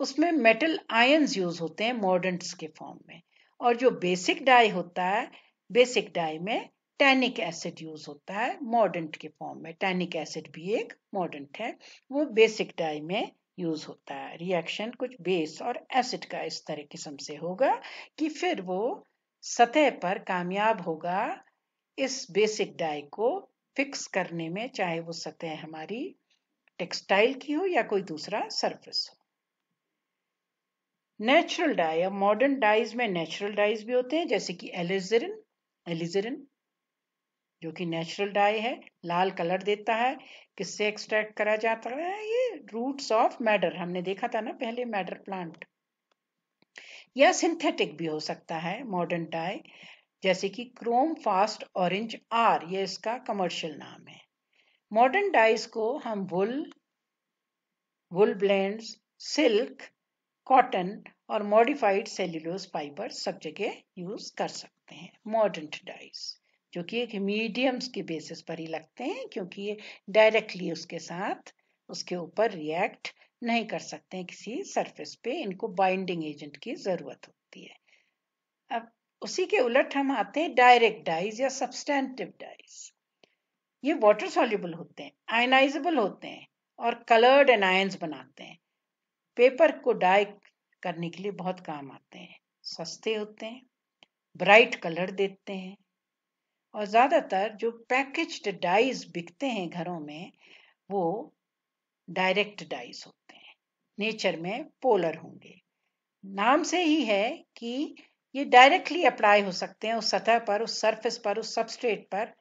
Speaker 1: उसमें मेटल आयन्स यूज होते हैं मॉडर्न के फॉर्म में और जो बेसिक डाई होता है बेसिक डाई में टैनिक एसिड यूज होता है मॉडर्न के फॉर्म में टैनिक एसिड भी एक मॉडर्न है वो बेसिक डाई में यूज होता है रिएक्शन कुछ बेस और एसिड का इस तरह किस्म से होगा कि फिर वो सतह पर कामयाब होगा इस बेसिक डाई को फिक्स करने में चाहे वो सतह हमारी टेक्सटाइल की हो या कोई दूसरा सरफेस हो नेचुरल डाई अब मॉडर्न डाइज में नेचुरल डाइज भी होते हैं जैसे कि एलिजरिन एलिजरिन जो कि नेचुरल डाई है लाल कलर देता है किससे एक्सट्रैक्ट करा जाता है ये रूट्स ऑफ मैडर हमने देखा था ना पहले मैडर प्लांट या सिंथेटिक भी हो सकता है मॉडर्न डाई जैसे कि क्रोम फास्ट ऑरेंज आर ये इसका कमर्शियल नाम है मॉडर्न डाइस को हम wool wool blends silk cotton और मॉडिफाइड सेल्यूलोस फाइबर सब जगह यूज कर सकते हैं मॉडर्न डाइस जो कि एक मीडियम्स के बेसिस पर ही लगते हैं क्योंकि ये डायरेक्टली उसके साथ उसके ऊपर रिएक्ट नहीं कर सकते हैं किसी सरफेस पे इनको बाइंडिंग एजेंट की ज़रूरत होती है अब उसी के उलट हम आते हैं डायरेक्ट डाइज या सब्सटेंटिव डाइज ये वाटर सॉल्यूबल होते हैं आयनाइजेबल होते हैं और कलर्ड एनायंस बनाते हैं पेपर को डाई करने के लिए बहुत काम आते हैं सस्ते होते हैं ब्राइट कलर देते हैं और ज़्यादातर जो पैकेज्ड डाइज बिकते हैं घरों में वो डायरेक्ट डाइज होते हैं नेचर में पोलर होंगे नाम से ही है कि ये डायरेक्टली अप्लाई हो सकते हैं उस सतह पर उस सरफेस पर उस सबस्ट्रेट पर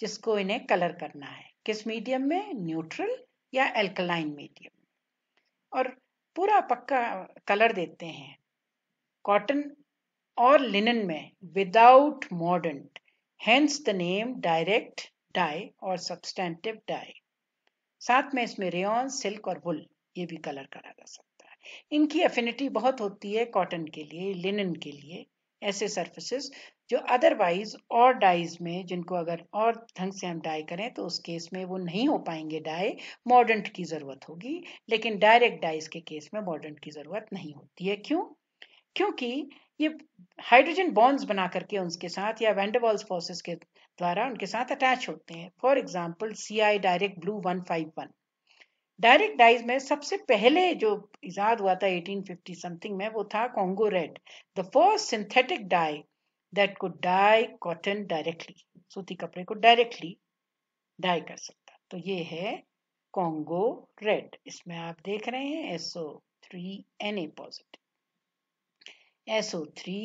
Speaker 1: जिसको इन्हें कलर करना है किस मीडियम में न्यूट्रल या एल्कलाइन मीडियम और पूरा पक्का कलर देते हैं कॉटन और लिनन में विदाउट मॉडर्न hence the name direct dye और सब्सटैंटिव डाई साथ में इसमें रेन सिल्क और वुल ये भी कलर करा जा सकता है इनकी एफिनिटी बहुत होती है कॉटन के लिए लिनन के लिए ऐसे सर्फेसिस जो अदरवाइज और डाइज में जिनको अगर और ढंग से हम डाई करें तो उस केस में वो नहीं हो पाएंगे डाई मॉडर्न की ज़रूरत होगी लेकिन डायरेक्ट डाइज के केस में मॉडर्न की ज़रूरत नहीं होती है क्यों क्योंकि ये हाइड्रोजन बॉन्ड्स बना करके उनके साथ या वेंडरवॉल्स फोर्सेस के द्वारा उनके साथ अटैच होते हैं for example C I direct blue one five one direct dyes में सबसे पहले जो ईजाद हुआ था 1850 समथिंग में वो था Congo red the first synthetic dye that could dye cotton directly सूती कपड़े को डायरेक्टली डाई कर सकता तो ये है कॉन्गो रेड इसमें आप देख रहे हैं SO three N A positive SO three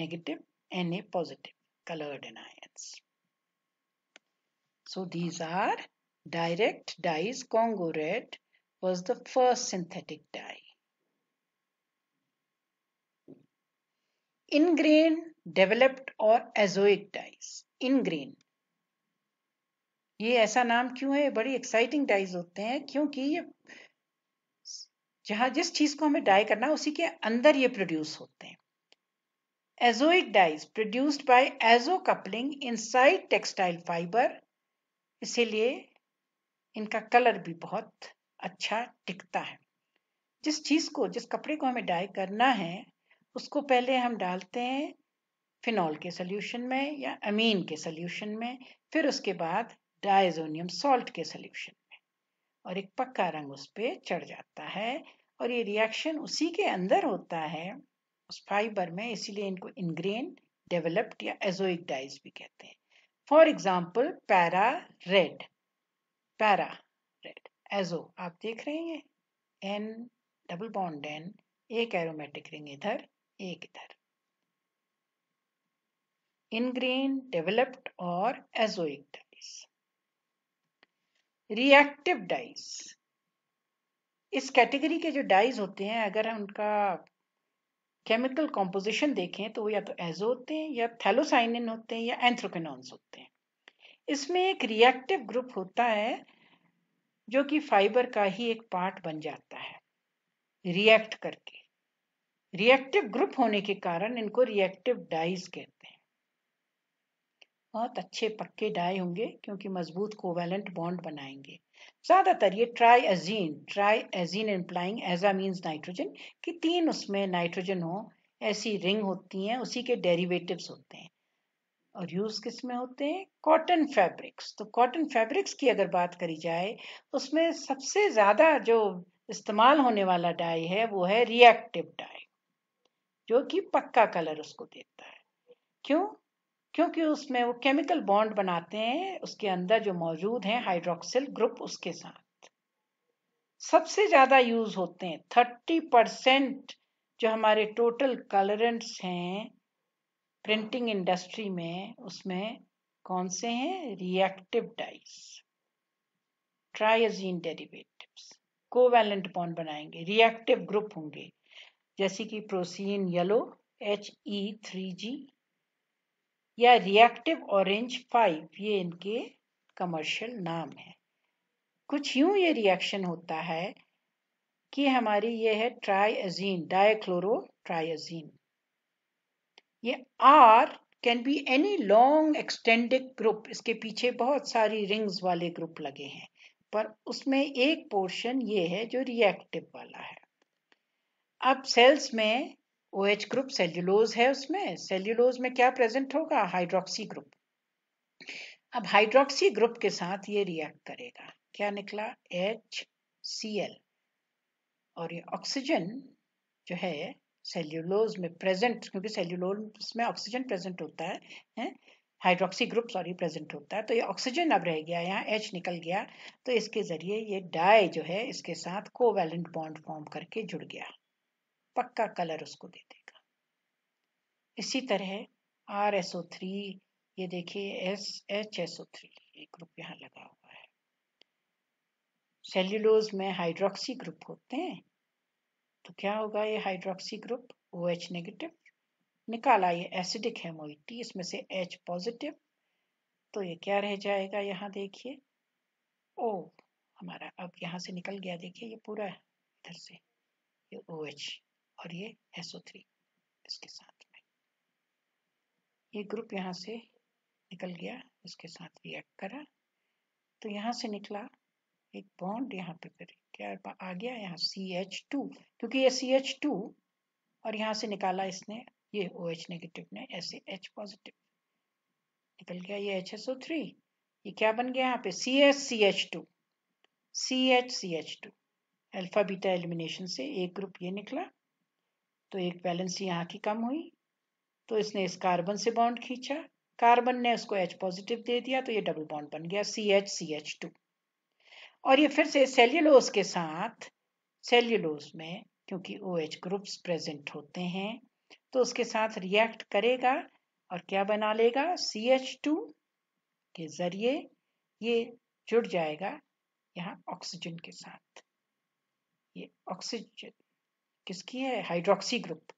Speaker 1: negative N A positive coloured anion so these are direct dyes Congo red was the first synthetic dye ingrain developed और एजोइक डाइज इनग्रेन ये ऐसा नाम क्यों है बड़ी exciting dies होते हैं क्योंकि ये जहां जिस चीज को हमें डाई करना है उसी के अंदर ये प्रोड्यूस होते हैं azoic dyes produced by azo coupling inside textile fibre इसीलिए इनका कलर भी बहुत अच्छा टिकता है जिस चीज को जिस कपड़े को हमें डाई करना है उसको पहले हम डालते हैं फिनॉल के सोल्यूशन में या अमीन के सोल्यूशन में फिर उसके बाद डायजोनियम सॉल्ट के सोल्यूशन में और एक पक्का रंग उस पर चढ़ जाता है और ये रिएक्शन उसी के अंदर होता है उस फाइबर में इसीलिए इनको इनग्रेन डेवलप्ड या एजोइक डाइज भी कहते हैं for example para red para red azo आप देख रहे हैं एन डबल बॉन्ड एन एक एरोमेटिक रिंग इधर एक इधर इनग्रेन डेवलप्ड और एजोइक डाइस रिएक्टिव डाइज इस कैटेगरी के जो डाइज होते हैं अगर हम उनका केमिकल कॉम्पोजिशन देखें तो वो या तो एजो होते हैं या थैलोसाइनिन होते हैं या एंथ्रोकेनॉन्स होते हैं इसमें एक रिएक्टिव ग्रुप होता है जो कि फाइबर का ही एक पार्ट बन जाता है रिएक्ट करके रिएक्टिव ग्रुप होने के कारण इनको रिएक्टिव डाइज कहते हैं बहुत अच्छे पक्के डाई होंगे क्योंकि मजबूत कोवेलेंट बॉन्ड बनाएंगे ज्यादातर ये triazine triazine implying aza means nitrogen कि तीन उसमें नाइट्रोजन हो ऐसी रिंग होती हैं उसी के डेरिवेटिव्स होते हैं और यूज किस में होते हैं कॉटन फैब्रिक्स तो कॉटन फैब्रिक्स की अगर बात करी जाए उसमें सबसे ज्यादा जो इस्तेमाल होने वाला डाई है वो है रिएक्टिव डाई जो कि पक्का कलर उसको देता है क्यों क्योंकि उसमें वो केमिकल बॉन्ड बनाते हैं उसके अंदर जो मौजूद हैं हाइड्रोक्सिल ग्रुप उसके साथ सबसे ज़्यादा यूज़ होते हैं थर्टी परसेंट जो हमारे टोटल कलरेंट्स हैं प्रिंटिंग इंडस्ट्री में उसमें कौन से हैं reactive dyes triazine derivatives covalent bond बनाएंगे रिएक्टिव ग्रुप होंगे जैसे कि Procion yellow H E three G या रिएक्टिव ऑरेंज फाइव ये इनके कमर्शियल नाम है कुछ यूं ये रिएक्शन होता है कि हमारी ये है ट्राइजीन डायक्लोरो ट्राइजीन ये R can be any long extended group इसके पीछे बहुत सारी रिंग्स वाले ग्रुप लगे हैं पर उसमें एक पोर्शन ये है जो रिएक्टिव वाला है अब सेल्स में ओ एच ग्रुप सेल्यूलोज है उसमें सेल्यूलोज में क्या प्रेजेंट होगा हाइड्रोक्सी ग्रुप अब हाइड्रोक्सी ग्रुप के साथ ये रिएक्ट करेगा क्या निकला एच सी एल और ये ऑक्सीजन जो है सेल्यूलोज में प्रेजेंट क्योंकि सेल्यूलोज में ऑक्सीजन प्रेजेंट होता है, है? हाइड्रोक्सी ग्रुप सॉरी प्रेजेंट होता है तो ये ऑक्सीजन अब रह गया यहाँ एच निकल गया तो इसके ज़रिए ये डाई जो है इसके साथ कोवैलेंट बॉन्ड फॉर्म करके जुड़ गया पक्का कलर उसको दे देगा इसी तरह आर एस ओ थ्री ये देखिए S H S O three ये ग्रुप यहाँ लगा हुआ है सेल्यूलोज में हाइड्रोक्सी ग्रुप होते हैं तो क्या होगा ये hydroxy group O H negative निकाला ये एसिडिक है मोइटी इसमें से एच पॉजिटिव तो ये क्या रह जाएगा यहाँ देखिए ओ हमारा अब यहाँ से निकल गया देखिए ये पूरा इधर से ये ओ OH, एच और ये SO3 इसके साथ में ये ग्रुप यहाँ से निकल गया इसके साथ रिएक्ट करा तो यहाँ से निकला एक बॉन्ड यहाँ पे फिर क्या आ गया यहाँ सी एच टू क्योंकि ये सी एच टू और यहाँ से निकाला इसने ये ओ एच नेगेटिव ने ऐसे एच पॉजिटिव निकल गया ये एच एस ओ थ्री ये क्या बन गया यहाँ पे C H C H two C H C H two alpha beta elimination से एक ग्रुप ये निकला तो एक बैलेंस यहाँ की कम हुई तो इसने इस कार्बन से बॉन्ड खींचा कार्बन ने उसको एच पॉजिटिव दे दिया तो ये डबल बॉन्ड बन गया C H C H two और ये फिर से सेल्यूलोज के साथ सेल्यूलोज में क्योंकि ओ एच ग्रुप्स प्रेजेंट होते हैं तो उसके साथ रिएक्ट करेगा और क्या बना लेगा सी एच टू के जरिए ये जुड़ जाएगा यहाँ ऑक्सीजन के साथ ये ऑक्सीजन किसकी है हाइड्रोक्सी ग्रुप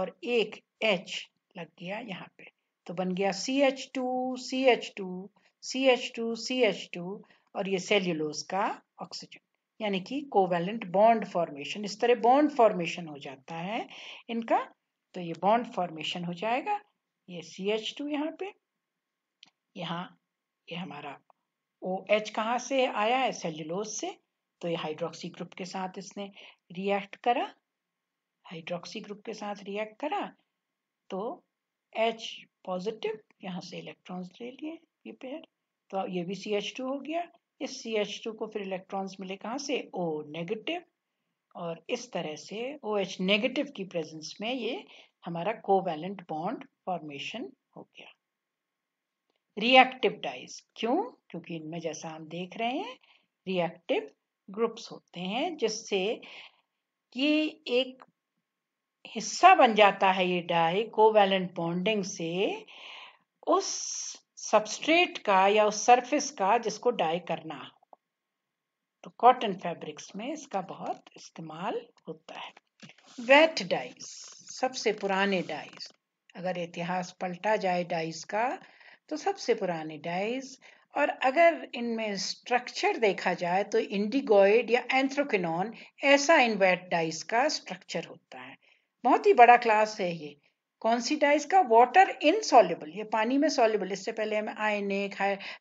Speaker 1: और एक एच लग गया यहाँ पे तो बन गया C H two C H two C H two C H two और ये सेल्यूलोज का ऑक्सीजन यानी कि कोवैलेंट बॉन्ड फॉर्मेशन इस तरह बॉन्ड फॉर्मेशन हो जाता है इनका तो ये बॉन्ड फॉर्मेशन हो जाएगा ये सी एच टू यहाँ पे यहाँ ये हमारा ओ एच कहाँ से आया है सेल्यूलोज से तो ये हाइड्रोक्सी ग्रुप के साथ इसने रिएक्ट करा हाइड्रोक्सी ग्रुप के साथ रिएक्ट करा तो एच पॉजिटिव यहाँ से इलेक्ट्रॉन्स ले लिए पेयर तो ये भी सी एच टू हो गया इस सी एच टू को फिर इलेक्ट्रॉन्स मिले कहाँ से ओ नेगेटिव और इस तरह से ओ एच नेगेटिव की प्रेजेंस में ये हमारा कोवैलेंट बॉन्ड फॉर्मेशन हो गया रिएक्टिव डाइज क्यों क्योंकि इनमें जैसा हम देख रहे हैं रिएक्टिव ग्रुप्स होते हैं जिससे ये एक हिस्सा बन जाता है ये डाई कोवैलेंट बॉन्डिंग से उस सबस्ट्रेट का या उस सरफेस का जिसको डाई करना हो तो कॉटन फैब्रिक्स में इसका बहुत इस्तेमाल होता है वेट डाइज सबसे पुराने डाइज अगर इतिहास पलटा जाए डाइज का तो सबसे पुराने डाइज और अगर इनमें स्ट्रक्चर देखा जाए तो इंडिगोइड या एंथ्रोकिनोन ऐसा इन वेट डाइज का स्ट्रक्चर होता है बहुत ही बड़ा क्लास है ये कौन सी डाइस का वाटर इनसॉल्युबल ये पानी में सॉल्युबल इससे पहले हम आयनिक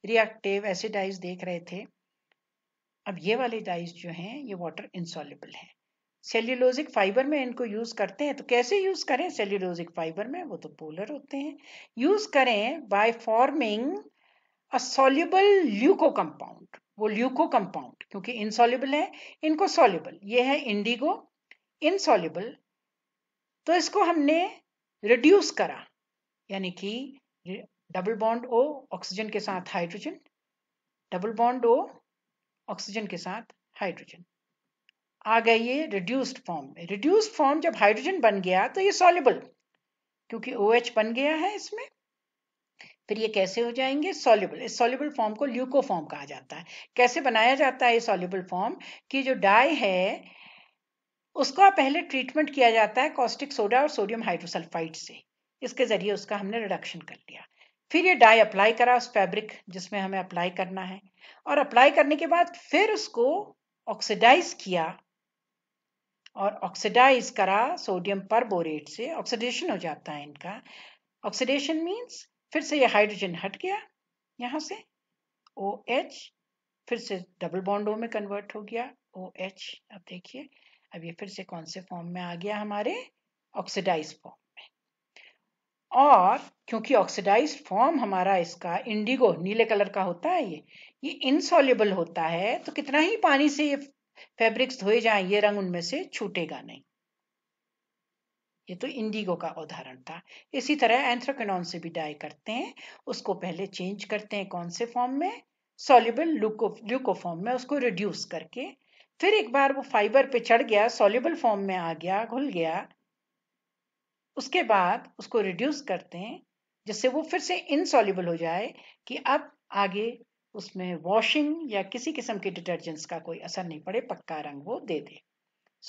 Speaker 1: रिएक्टिव एसिडाइज डाइस देख रहे थे अब ये वाले डाइस जो हैं ये वाटर इनसॉल्युबल है सेल्यूलोजिक फाइबर में इनको यूज़ करते हैं तो कैसे यूज़ करें सेल्यूलोजिक फाइबर में वो तो पोलर होते हैं यूज़ करें by forming a soluble leuco compound वो ल्यूको कंपाउंड क्योंकि इनसॉल्युबल है इनको सॉल्युबल ये है इंडिगो इनसॉल्युबल तो इसको हमने रिड्यूस करा यानी कि डबल बॉन्ड ओ ऑक्सीजन के साथ hydrogen double bond O oxygen के साथ हाइड्रोजन आ गए ये रिड्यूस्ड फॉर्म में रिड्यूस्ड फॉर्म जब हाइड्रोजन बन गया तो ये सॉलेबल क्योंकि ओ OH बन गया है इसमें फिर ये कैसे हो जाएंगे सॉल्यूबल इस सॉल्यूबल फॉर्म को ल्यूको फॉर्म कहा जाता है कैसे बनाया जाता है ये सॉल्यूबल फॉर्म कि जो डाई है उसका पहले ट्रीटमेंट किया जाता है कॉस्टिक सोडा और सोडियम हाइड्रोसल्फाइड से इसके ज़रिए उसका हमने रिडक्शन कर लिया फिर ये डाई अप्लाई करा उस फैब्रिक जिसमें हमें अप्लाई करना है और अप्लाई करने के बाद फिर उसको ऑक्सीडाइज किया और ऑक्सीडाइज करा सोडियम पर बोरेट से ऑक्सीडेशन हो जाता है इनका ऑक्सीडेशन मीन्स फिर से ये हाइड्रोजन हट गया यहाँ से ओ OH, एच फिर से डबल बॉन्डो में कन्वर्ट हो गया ओ OH, एच अब देखिए अब ये फिर से कौन से फॉर्म में आ गया हमारे ऑक्सीडाइज फॉर्म में और क्योंकि ऑक्सीडाइज फॉर्म हमारा इसका इंडिगो नीले कलर का होता है ये ये इनसॉल्युबल होता है तो कितना ही पानी से ये फैब्रिक्स धोए जाएं ये रंग उनमें से छूटेगा नहीं ये तो इंडिगो का उदाहरण था इसी तरह एंथ्राक्विनॉन से भी डाई करते हैं उसको पहले चेंज करते हैं कौन से फॉर्म में सॉल्युबल ल्यूको ल्यूको फॉर्म में उसको रिड्यूस करके फिर एक बार वो फाइबर पे चढ़ गया सोल्यूबल फॉर्म में आ गया घुल गया उसके बाद उसको रिड्यूस करते हैं जिससे वो फिर से इनसॉल्यूबल हो जाए कि अब आगे उसमें वॉशिंग या किसी किस्म के डिटर्जेंट्स का कोई असर नहीं पड़े पक्का रंग वो दे दे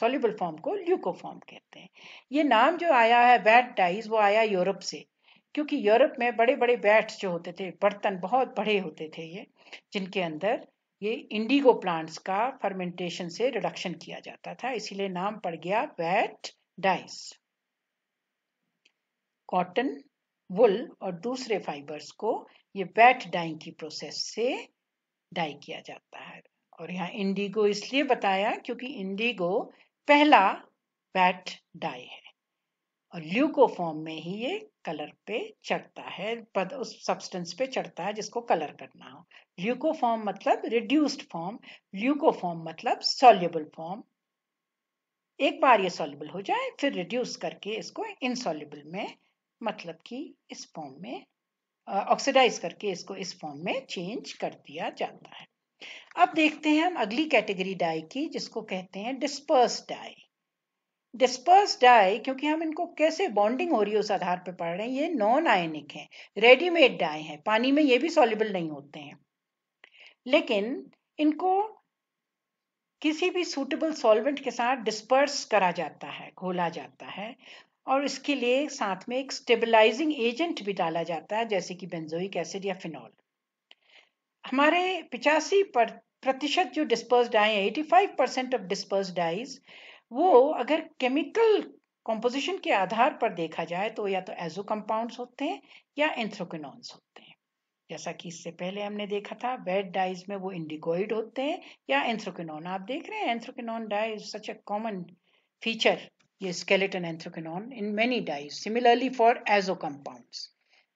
Speaker 1: सॉल्यूबल फॉर्म को ल्यूकोफॉर्म कहते हैं ये नाम जो आया है बैट डाइज वो आया यूरोप से क्योंकि यूरोप में बड़े बड़े बैट्स जो होते थे बर्तन बहुत बड़े होते थे ये जिनके अंदर ये इंडिगो प्लांट्स का फर्मेंटेशन से रिडक्शन किया जाता था इसीलिए नाम पड़ गया वेट डाइस कॉटन वुल और दूसरे फाइबर्स को ये वेट डाइंग की प्रोसेस से डाई किया जाता है और यहाँ इंडिगो इसलिए बताया क्योंकि इंडिगो पहला वेट डाई है और ल्यूकोफॉर्म में ही ये कलर पे चढ़ता है पद उस सब्सटेंस पे चढ़ता है जिसको कलर करना हो ल्यूकोफॉर्म मतलब रिड्यूस्ड फॉर्म ल्यूकोफॉर्म मतलब सॉल्युबल फॉर्म एक बार ये सॉल्युबल हो जाए फिर रिड्यूस करके इसको इनसॉल्युबल में मतलब कि इस फॉर्म में ऑक्सीडाइज करके इसको इस फॉर्म में चेंज कर दिया जाता है अब देखते हैं हम अगली कैटेगरी डाई की जिसको कहते हैं डिस्पर्स डाई डिस्पर्स डाई क्योंकि हम इनको कैसे बॉन्डिंग हो रही है उस आधार पर पढ़ रहे हैं ये नॉन आयनिक है रेडीमेड डाई है पानी में ये भी सॉल्युबल नहीं होते हैं लेकिन इनको किसी भी सूटेबल सॉल्वेंट के साथ डिस्पर्स करा जाता है घोला जाता है और इसके लिए साथ में एक स्टेबलाइजिंग एजेंट भी डाला जाता है जैसे कि बेंजोइक एसिड या फिनॉल हमारे पिचासी प्रतिशत जो डिस्पर्स डाई है eighty five percent of disperse dyes वो अगर केमिकल कॉम्पोजिशन के आधार पर देखा जाए तो या तो एजो कंपाउंड्स होते हैं या एंथ्रोकिन होते हैं जैसा कि इससे पहले हमने देखा था वेड डाइज में वो इंडिगोइड होते हैं या एंथ्रोकिन आप देख रहे हैं anthraquinone dye is such a common feature ये skeleton anthraquinone in many dyes similarly for azo compound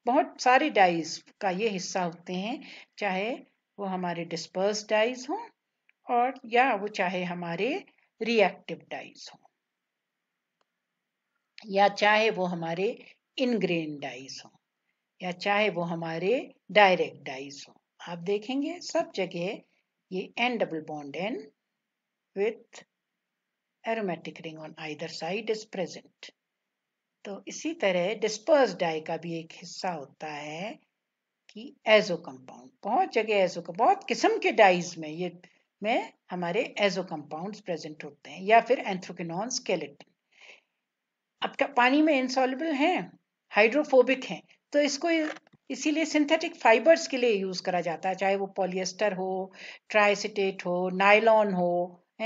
Speaker 1: बहुत सारे डाइज का ये हिस्सा होते हैं चाहे वो हमारे डिस्पर्स डाइज हों और या वो चाहे हमारे रिएक्टिव डाइज हो या चाहे वो हमारे इनग्रेन डाइज हो या चाहे वो हमारे डायरेक्ट डाइज हो आप देखेंगे सब जगह ये N double bond N with aromatic ring on either side is present तो इसी तरह डिस्पर्स डाई का भी एक हिस्सा होता है कि एजो कंपाउंड बहुत जगह एजो का बहुत किस्म के डाइज में ये में हमारे एजो कंपाउंड प्रेजेंट होते हैं या फिर एंथ्रोकिनॉन स्केलेटिन अब पानी में इंसॉल्युबल हैं हाइड्रोफोबिक हैं तो इसको इसीलिए सिंथेटिक फाइबर्स के लिए यूज़ करा जाता है चाहे वो पॉलिएस्टर हो ट्राइसिटेट हो नायलॉन हो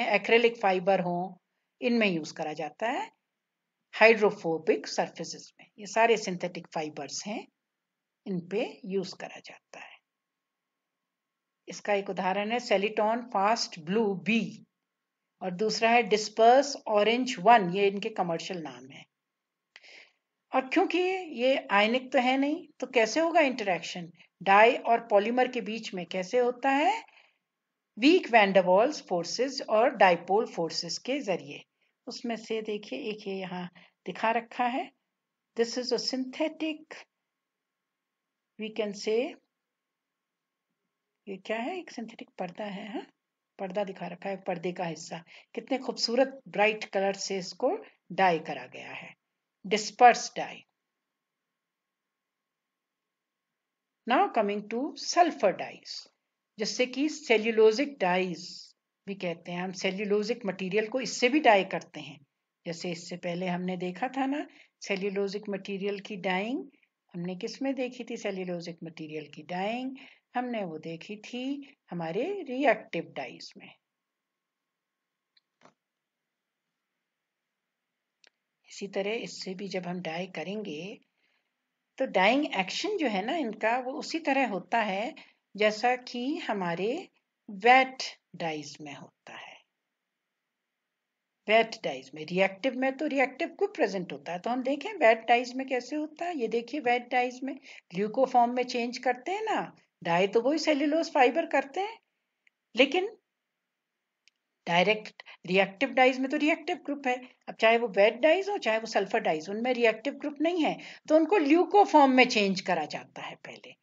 Speaker 1: एक्रेलिक फाइबर हो इनमें यूज़ करा जाता है हाइड्रोफोबिक सर्फेसिस में ये सारे सिंथेटिक फाइबर्स हैं इन पे यूज़ करा जाता है इसका एक उदाहरण है सेलिटॉन फास्ट ब्लू बी और दूसरा है डिस्पर्स ऑरेंज वन ये इनके कमर्शियल नाम है और क्योंकि ये आयनिक तो है नहीं तो कैसे होगा इंटरेक्शन डाई और पॉलीमर के बीच में कैसे होता है वीक वैंडवॉल्स फोर्सेस और डाइपोल फोर्सेस के जरिए उसमें से देखिए एक ये यहाँ दिखा रखा है this is a synthetic we can say ये क्या है एक सिंथेटिक पर्दा है हा? पर्दा दिखा रखा है पर्दे का हिस्सा कितने खूबसूरत ब्राइट कलर से इसको डाई करा गया है disperse dye now coming to sulphur dyes जिससे कि सेल्यूलोजिक डाइज भी कहते हैं हम सेल्यूलोजिक मटेरियल को इससे भी डाई करते हैं जैसे इससे पहले हमने देखा था ना सेल्यूलोजिक मटेरियल की डाइंग हमने किस में देखी थी सेल्यूलोजिक मटेरियल की डाइंग हमने वो देखी थी हमारे रिएक्टिव डाइस में इसी तरह इससे भी जब हम डाई करेंगे तो डाइंग एक्शन जो है ना इनका वो उसी तरह होता है जैसा कि हमारे वेट डाइज में होता है वेट डाइज में रिएक्टिव में तो रिएक्टिव को प्रेजेंट होता है तो हम देखें वेट डाइज में कैसे होता है ये देखिए वेट डाइज में फॉर्म में चेंज करते हैं ना डाई तो वही सेल्यूलोस फाइबर करते हैं लेकिन डायरेक्ट रिएक्टिव डाइज में तो रिएक्टिव ग्रुप है अब चाहे वो वेट डाइज हो चाहे वो सल्फर डाइज उनमें रिएक्टिव ग्रुप नहीं है तो उनको ल्यूको फॉर्म में चेंज करा जाता है पहले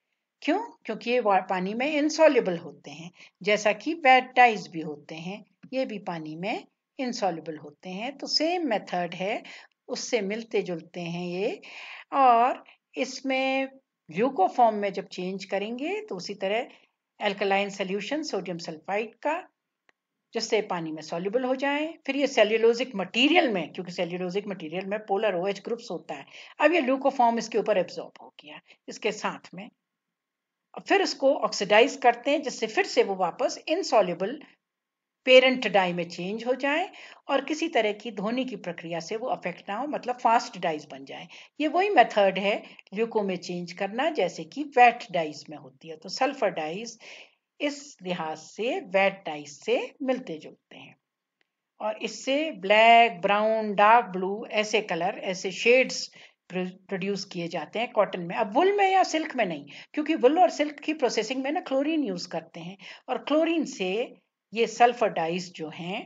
Speaker 1: क्यों क्योंकि ये पानी में इंसॉल्युबल होते हैं जैसा कि वेट डाइज भी होते हैं ये भी पानी में इंसॉल्युबल होते हैं तो सेम मेथड है उससे मिलते जुलते हैं ये और इसमें फॉर्म में जब चेंज करेंगे तो उसी तरह एल्कलाइन सोल्यूशन सोडियम सल्फाइड का जिससे पानी में सॉल्यूबल हो जाए फिर ये सेल्यूलोजिक मटेरियल में क्योंकि सेल्यूलोजिक मटेरियल में पोलर ओ एच ग्रुप्स होता है अब ये ल्यूकोफॉर्म इसके ऊपर एब्जॉर्ब हो गया इसके साथ में फिर उसको ऑक्सीडाइज करते हैं जिससे फिर से वो वापस इनसॉल्यूबल पेरेंट डाई में चेंज हो जाए और किसी तरह की धोने की प्रक्रिया से वो अफेक्ट ना हो मतलब फास्ट डाइज बन जाए ये वही मेथड है ल्यूको में चेंज करना जैसे कि वेट डाइज में होती है तो सल्फर डाइज इस लिहाज से वेट डाइज से मिलते जुलते हैं और इससे ब्लैक ब्राउन डार्क ब्लू ऐसे कलर ऐसे शेड्स प्रोड्यूस किए जाते हैं कॉटन में अब वुल में या सिल्क में नहीं क्योंकि वुल और सिल्क की प्रोसेसिंग में ना क्लोरीन यूज़ करते हैं और क्लोरीन से ये सल्फर डाइज जो हैं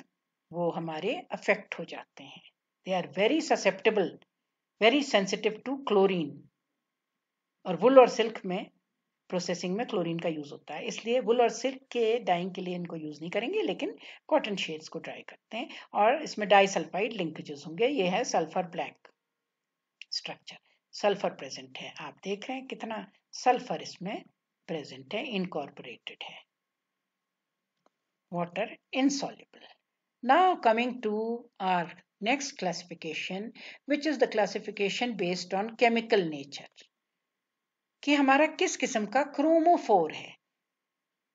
Speaker 1: वो हमारे अफेक्ट हो जाते हैं they are very susceptible very sensitive to chlorine और वुल और सिल्क में प्रोसेसिंग में क्लोरीन का यूज़ होता है इसलिए वुल और सिल्क के डाइंग के लिए इनको यूज़ नहीं करेंगे लेकिन कॉटन शेड्स को ड्राई करते हैं और इसमें डाई सल्फाइड लिंकेजेस होंगे ये है sulphur black structure sulphur present है आप देख रहे हैं कितना सल्फर इसमें प्रेजेंट है इनकॉर्पोरेटेड है water insoluble. Now coming to our next classification which is the classification based on chemical nature कि हमारा किस किस्म का क्रोमोफोर है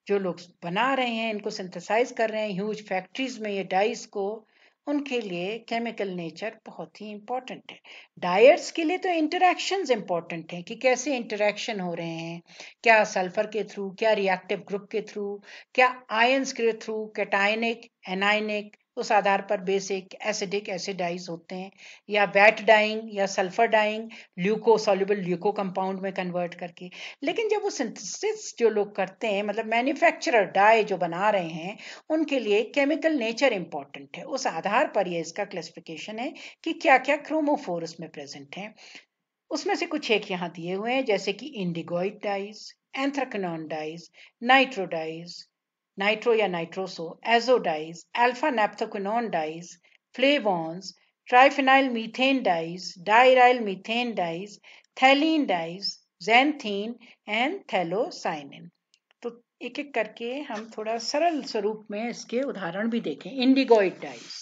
Speaker 1: जो लोग बना रहे हैं इनको सिंथेसाइज कर रहे हैं ह्यूज फैक्ट्रीज में ये डाइस को उनके लिए केमिकल नेचर बहुत ही इम्पॉर्टेंट है डायट्स के लिए तो इंटरेक्शन इम्पॉर्टेंट हैं कि कैसे इंटरेक्शन हो रहे हैं क्या सल्फर के थ्रू क्या रिएक्टिव ग्रुप के थ्रू क्या आयंस के थ्रू कैटाइनिक एनाइनिक उस आधार पर बेसिक एसिडिक एसिडाइज होते हैं या बैट डाइंग या sulphur dyeing leuco soluble leuco compound में कन्वर्ट करके लेकिन जब वो सिंथेसिस जो लोग करते हैं मतलब मैन्युफैक्चरर डाई जो बना रहे हैं उनके लिए केमिकल नेचर इंपॉर्टेंट है उस आधार पर यह इसका क्लासिफिकेशन है कि क्या क्या क्रोमोफोर उसमें प्रेजेंट है उसमें से कुछ एक यहाँ दिए हुए हैं जैसे कि indigoid dyes anthraquinone dyes nitro dyes nitro या nitroso azo dyes alpha naphthoquinone dyes flavones triphenyl methane dyes diaryl methane dyes phthalein dyes xanthene and phthalocyanine तो एक एक करके हम थोड़ा सरल स्वरूप में इसके उदाहरण भी देखें इंडिगोइड डाइज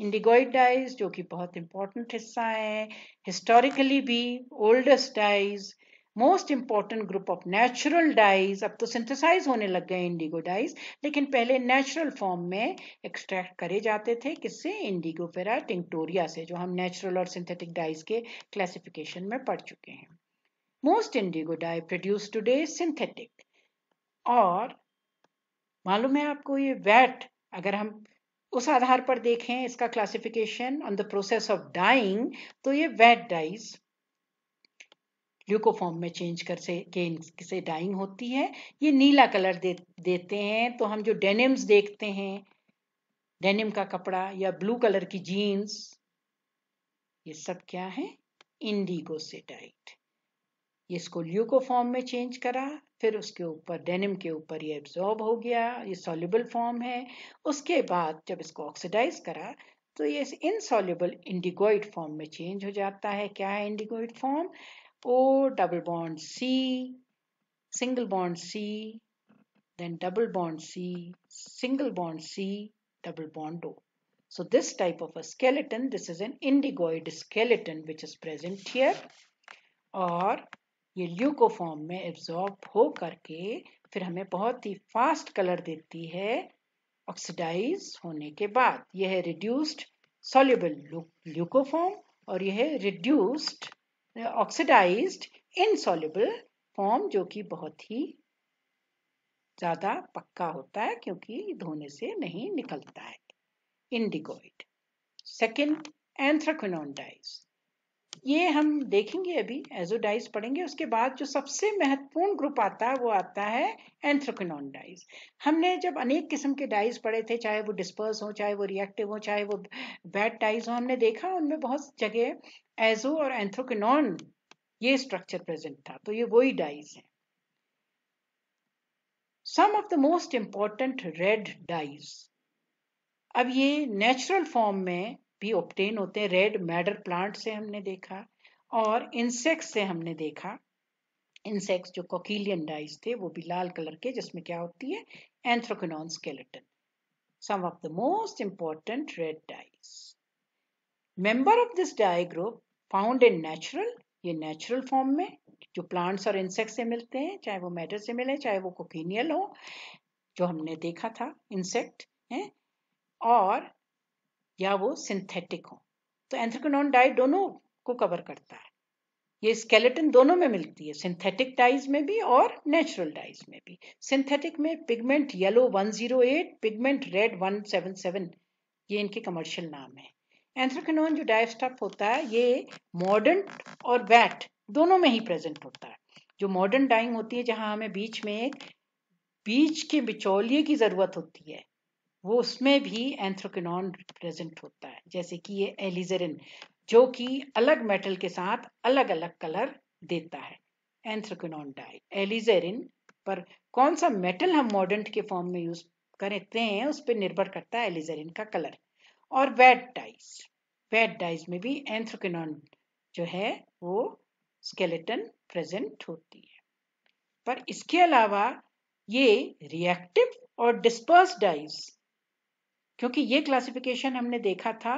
Speaker 1: इंडिगोइड डाइज जो कि बहुत इंपॉर्टेंट हिस्सा है हिस्टोरिकली भी oldest dyes most important group of natural dyes अब तो सिंथेसाइज होने लग गए इंडिगो डाइज लेकिन पहले नेचुरल फॉर्म में एक्सट्रैक्ट करे जाते थे किससे इंडिगो पेरा टिंक्टोरिया से जो हम नेचुरल और सिंथेटिक डाइज के क्लासिफिकेशन में पढ़ चुके हैं most indigo dye produce today synthetic और मालूम है आपको ये वैट अगर हम उस आधार पर देखें इसका classification on the process of dyeing तो ये वैट डाइज ल्यूकोफॉर्म में चेंज कर से के इनसे डाइंग होती है ये नीला कलर दे देते हैं तो हम जो डेनिम्स देखते हैं डेनिम का कपड़ा या ब्लू कलर की जीन्स ये सब क्या है इंडिगो से डाइट इसको ल्यूकोफॉर्म में चेंज करा फिर उसके ऊपर डेनिम के ऊपर ये एब्जॉर्ब हो गया ये सॉल्युबल फॉर्म है उसके बाद जब इसको ऑक्सीडाइज करा तो ये इनसॉल्युबल इंडिगोइड फॉर्म में चेंज हो जाता है क्या है indigoid form O double bond C, single bond C, then double bond C, single bond C, double bond O. So this type of a skeleton, this is an indigoid skeleton which is present here और ये ल्यूकोफॉर्म में absorb हो करके फिर हमें बहुत ही fast colour देती है ऑक्सीडाइज होने के बाद यह है रिड्यूस्ड सॉल्युबल ल्यूकोफॉर्म और यह है रिड्यूस्ड ऑक्सीडाइज्ड इनसॉल्युबल फॉर्म जो कि बहुत ही ज्यादा पक्का होता है क्योंकि धोने से नहीं निकलता है इंडिगोइड सेकेंड एंथ्राक्विनोन डाइज ये हम देखेंगे अभी एजोडाइज पढ़ेंगे उसके बाद जो सबसे महत्वपूर्ण ग्रुप आता है वो आता है एंथ्रोक्विनॉन डाइज हमने जब अनेक किस्म के डाइज पढ़े थे चाहे वो डिस्पर्स हो चाहे वो रिएक्टिव हो चाहे वो बैड डाइज हो हमने देखा उनमें बहुत जगह एजो और एंथ्रोकिनोन ये स्ट्रक्चर प्रेजेंट था तो ये वही डाइज हैं some of the most important red dyes अब ये नेचुरल फॉर्म में भी ऑप्टेन होते हैं रेड मैडर प्लांट से हमने देखा और इंसेक्ट से हमने देखा इंसेक्ट्स जो कोकिलियन डाइज थे वो भी लाल कलर के जिसमें क्या होती है anthraquinone skeleton some of the most important red dyes member of this dye group found in natural ये नेचुरल फॉर्म में जो प्लांट्स और इंसेक्ट से मिलते हैं चाहे वो मैटर से मिले चाहे वो कोकिनियल हो जो हमने देखा था इंसेक्ट हैं और या वो सिंथेटिक हो तो एंथ्रेक्नॉन डाई दोनों को कवर करता है ये स्केलेटन दोनों में मिलती है सिंथेटिक डाइज में भी और नेचुरल डाइज में भी सिंथेटिक में पिगमेंट येलो 108 पिगमेंट रेड 177 ये इनके कमर्शियल नाम है एंथ्रोकिनोन जो डायस्टफ होता है ये मॉडर्न और वैट दोनों में ही प्रेजेंट होता है जो मॉडर्न डाइंग होती है जहां हमें बीच में एक बीच के बिचौलिए की ज़रूरत होती है वो उसमें भी एंथ्रोकिनोन प्रेजेंट होता है जैसे कि ये एलिजरिन जो कि अलग मेटल के साथ अलग अलग कलर देता है एंथ्रोकिनोन डाई एलिजरिन पर कौन सा मेटल हम मॉडर्न के फॉर्म में यूज करते हैं उस पर निर्भर करता है एलिजरिन का कलर और वेट डाइज वेट डाइज में भी एंथ्रोकिनॉन जो है वो स्केलेटन प्रेजेंट होती है पर इसके अलावा ये रिएक्टिव और डिस्पर्स डाइज क्योंकि ये क्लासिफिकेशन हमने देखा था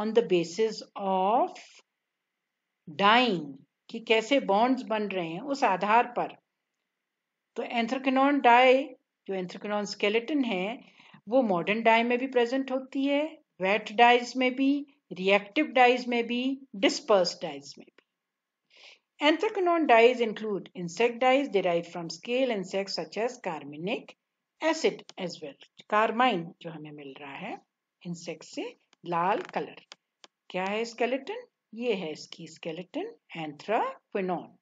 Speaker 1: on the basis of dyeing कि कैसे बॉन्ड्स बन रहे हैं उस आधार पर तो एंथ्रोकिनॉन डाई जो एंथ्रोकिनॉन स्केलेटन है वो मॉडर्न डाई में भी प्रेजेंट होती है वेट डाइज में भी रिएक्टिव डाइज में भी डिस्पर्स डाइज में भी anthraquinone dyes include insect dyes derive from scale insect such as carminic acid as well carmine जो हमें मिल रहा है इंसेक्ट से लाल कलर क्या है स्केलेटन ये है इसकी स्केलेटन एंथ्राक्विनोन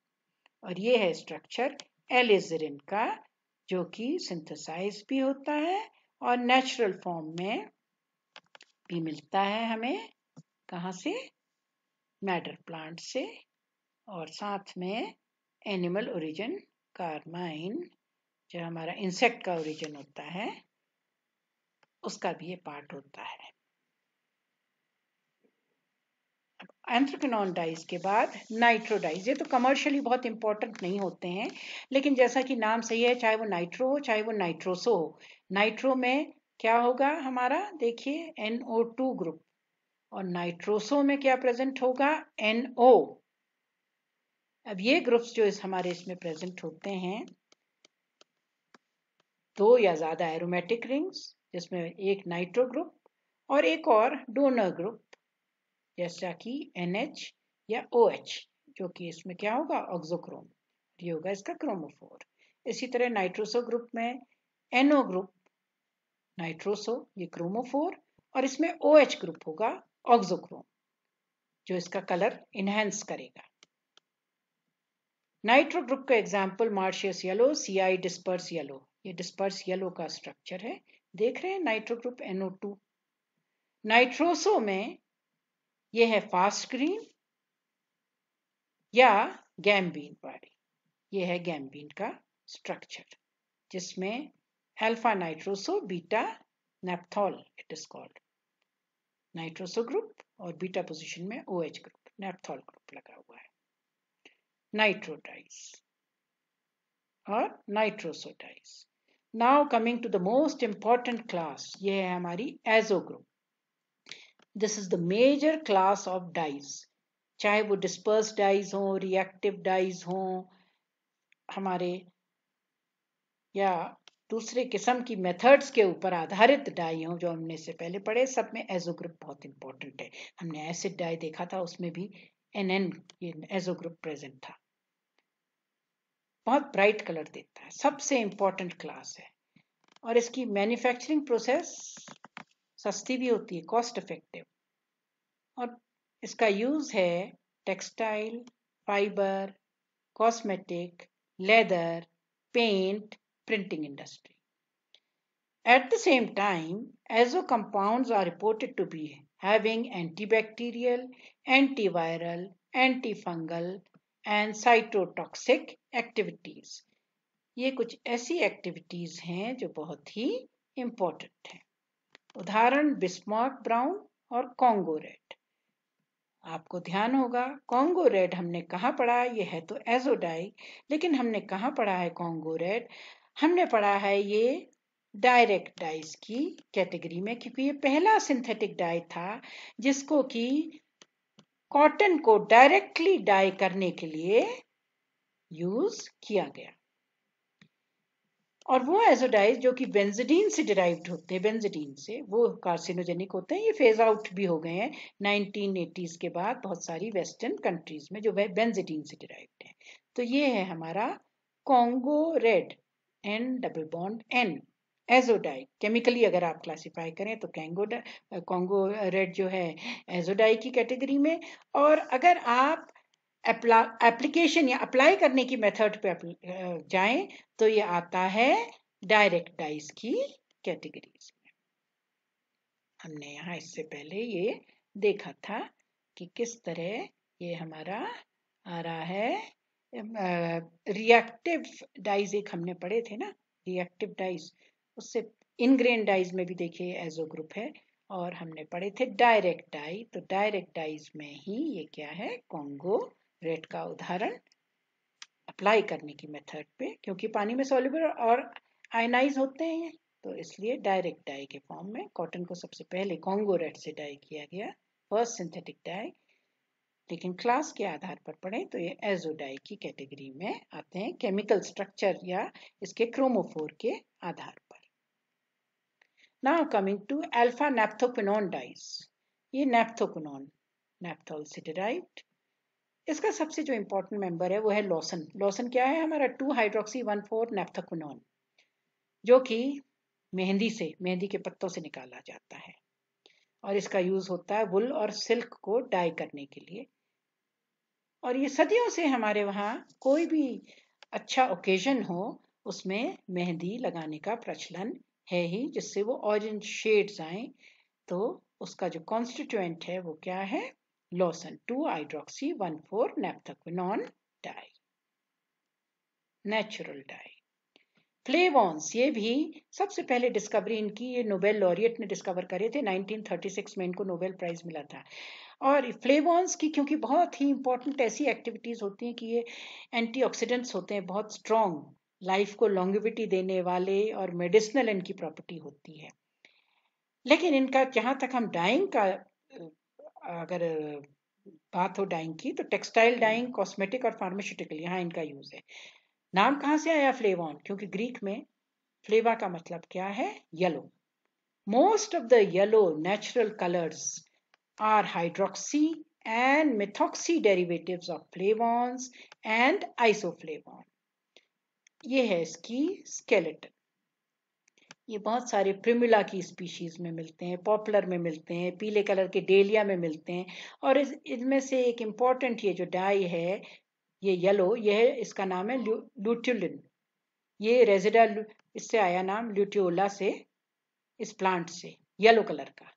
Speaker 1: और ये है स्ट्रक्चर एलिजरिन का जो कि सिंथेसाइज भी होता है और नेचुरल फॉर्म में भी मिलता है हमें कहाँ से मैटर प्लांट से और साथ में एनिमल ओरिजिन कार्माइन जो हमारा इंसेक्ट का ओरिजिन होता है उसका भी ये पार्ट होता है एंथ्रोकिनॉन डाइज के बाद नाइट्रो डाइज ये तो कमर्शियली बहुत इंपॉर्टेंट नहीं होते हैं लेकिन जैसा कि नाम सही है चाहे वो नाइट्रो हो चाहे वो नाइट्रोसो हो नाइट्रो में क्या होगा हमारा देखिए NO2 ग्रुप और नाइट्रोसो में क्या प्रेजेंट होगा NO अब ये ग्रुप्स जो इस हमारे इसमें प्रेजेंट होते हैं दो या ज्यादा एरोमेटिक रिंग्स जिसमें एक नाइट्रो ग्रुप और एक और डोनर ग्रुप जैसा कि NH या OH जो कि इसमें क्या होगा ऑक्सोक्रोम ये होगा इसका क्रोमोफोर इसी तरह नाइट्रोसो ग्रुप में एनओ ग्रुप नाइट्रोसो ये क्रोमोफोर और इसमें ओ OH ग्रुप होगा ऑक्सोक्रोम जो इसका कलर इनहेंस करेगा नाइट्रो ग्रुप का example Martius yellow I disperse yellow ये डिस्पर्स येलो का स्ट्रक्चर है देख रहे हैं nitro group NO two nitroso में ये है फास्ट ग्रीन या गैम्बीन बॉडी ये है गैम्बीन का स्ट्रक्चर जिसमें alpha nitroso beta naphthol it is called nitroso group और बीटा पोजीशन में O OH group naphthol group लगा हुआ है नाइट्रोडाइस और nitroso dyes now coming to the most important class ये है हमारी azo group this is the major class of dyes चाहे वो डिस्पर्स डाइज हों रिएक्टिव डाइज हों हमारे या दूसरे किस्म की मेथड्स के ऊपर आधारित डाई हो जो हमने इससे पहले पढ़े सब में एजो ग्रुप बहुत इंपॉर्टेंट है हमने एसिड डाई देखा था उसमें भी एन एन ये एजो ग्रुप प्रेजेंट था बहुत ब्राइट कलर देता है सबसे इम्पोर्टेंट क्लास है और इसकी मैन्युफैक्चरिंग प्रोसेस सस्ती भी होती है कॉस्ट इफेक्टिव और इसका यूज़ है textile fibre cosmetic leather paint printing industry. At the same time, azo compounds are reported to be having antibacterial, antiviral, antifungal and cytotoxic activities. ये कुछ ऐसी activities हैं जो बहुत ही important हैं उदाहरण बिस्मार्क ब्राउन और कॉन्गो रेड आपको ध्यान होगा कॉन्गो रेड हमने कहा पढ़ा है ये है तो एजोडाई लेकिन हमने कहा पढ़ा है कॉन्गो रेड हमने पढ़ा है ये डायरेक्ट डाइज की कैटेगरी में क्योंकि ये पहला सिंथेटिक डाई था जिसको कि कॉटन को डायरेक्टली डाई करने के लिए यूज किया गया और वो एजोडाइज जो कि बेंजिडीन से डिराइव्ड होते हैं बेंजिडीन से वो कार्सिनोजेनिक होते हैं ये फेज आउट भी हो गए हैं 1980s के बाद बहुत सारी वेस्टर्न कंट्रीज में जो वह बेंजिडीन से डिराइव्ड है तो ये है हमारा Congo red N double bond N azo dye chemically अगर आप क्लासीफाई करें तो कैंगो कॉन्गो रेड जो है एजोडाई की कैटेगरी में और अगर आप एप्लीकेशन या अप्लाई करने की मेथड पे uh, जाएं तो ये आता है डायरेक्ट डाइस की कैटेगरीज में हमने यहाँ इससे पहले ये देखा था कि किस तरह ये हमारा आ रहा है रिएक्टिव डाइज एक हमने पढ़े थे ना रिएक्टिव डाइज उससे इनग्रेन डाइज में भी देखिए एजो ग्रुप है और हमने पढ़े थे डायरेक्ट डाई तो डायरेक्ट डाइज में ही ये क्या है कॉन्गो रेड का उदाहरण अप्लाई करने की मेथड पे क्योंकि पानी में सोल्यूबल और आयनाइज होते हैं तो इसलिए डायरेक्ट डाई के फॉर्म में कॉटन को सबसे पहले कॉन्गो रेड से डाई किया गया फर्स्ट सिंथेटिक डाई लेकिन क्लास के आधार पर पढ़ें तो ये एजोडाई की कैटेगरी में आते हैं केमिकल स्ट्रक्चर या इसके क्रोमोफोर के आधार पर now coming to alpha naphthoquinone dyes ये नेप्थोक्विनोन नेप्थोल सिटेराइट इसका सबसे जो इंपॉर्टेंट मेंबर है वो है लॉसन लॉसन क्या है हमारा two hydroxy one four naphthoquinone जो कि मेहंदी से मेहंदी के पत्तों से निकाला जाता है और इसका यूज होता है वुल और सिल्क को डाई करने के लिए और ये सदियों से हमारे वहाँ कोई भी अच्छा ओकेजन हो उसमें मेहंदी लगाने का प्रचलन है ही जिससे वो ऑरेंज शेड्स आए तो उसका जो कॉन्स्टिट्यूएंट है वो क्या है lawsone two hydroxy one four naphthoquinone dye natural dye flavones ये भी सबसे पहले डिस्कवरी इनकी ये नोबेल लॉरियट ने डिस्कवर करे थे 1936 में इनको नोबेल प्राइज मिला था और फ्लेवॉन्स की क्योंकि बहुत ही इंपॉर्टेंट ऐसी एक्टिविटीज़ होती हैं कि ये एंटीऑक्सीडेंट्स होते हैं बहुत स्ट्रॉन्ग लाइफ को लॉन्गिविटी देने वाले और मेडिसिनल इनकी प्रॉपर्टी होती है लेकिन इनका जहाँ तक हम डाइंग का अगर बात हो डाइंग की तो टेक्सटाइल डाइंग कॉस्मेटिक और फार्मास्यूटिकल यहाँ इनका यूज़ है नाम कहाँ से आया फ्लेवॉन क्योंकि ग्रीक में फ्लेवा का मतलब क्या है yellow most of the yellow natural colours are hydroxy and methoxy derivatives of flavones and isoflavone ये है इसकी स्केलेटन ये बहुत सारे प्रिमिला की स्पीशीज में मिलते हैं पॉपुलर में मिलते हैं पीले कलर के डेलिया में मिलते हैं और इसमें इनमें से एक इम्पॉर्टेंट ये जो डाई है ये येलो यह इसका नाम है ल्यूट्यूलिन ये रेजिडा इससे आया नाम ल्यूट्योला से इस प्लांट से येलो कलर का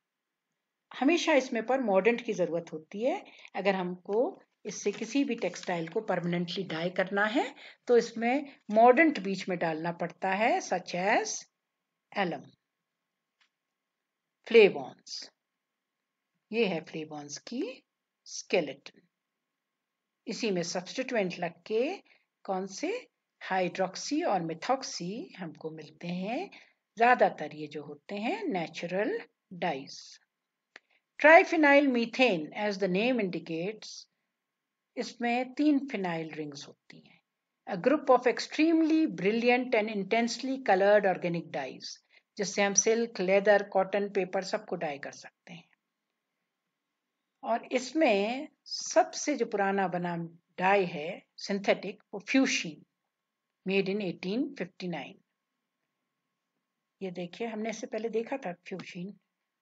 Speaker 1: हमेशा इसमें पर मॉडर्न की ज़रूरत होती है अगर हमको इससे किसी भी टेक्सटाइल को परमानेंटली डाई करना है तो इसमें मॉडर्न बीच में डालना पड़ता है सच एज एलम फ्लेबॉन्स ये है फ्लेबॉन्स की स्केलेटन इसी में सब्सटीट्यूएंट लग के कौन से हाइड्रोक्सी और मिथॉक्सी हमको मिलते हैं ज़्यादातर ये जो होते हैं natural dyes triphenyl methane as the name indicates इसमें तीन फिनाइल रिंग्स होती हैं a group of extremely brilliant and intensely coloured organic dyes जिससे हम सिल्क लेदर कॉटन पेपर सबको डाई कर सकते हैं और इसमें सबसे जो पुराना बना डाई है सिंथेटिक वो फ्यूशीन मेड इन 1859 ये देखिए हमने इससे पहले देखा था फ्यूशीन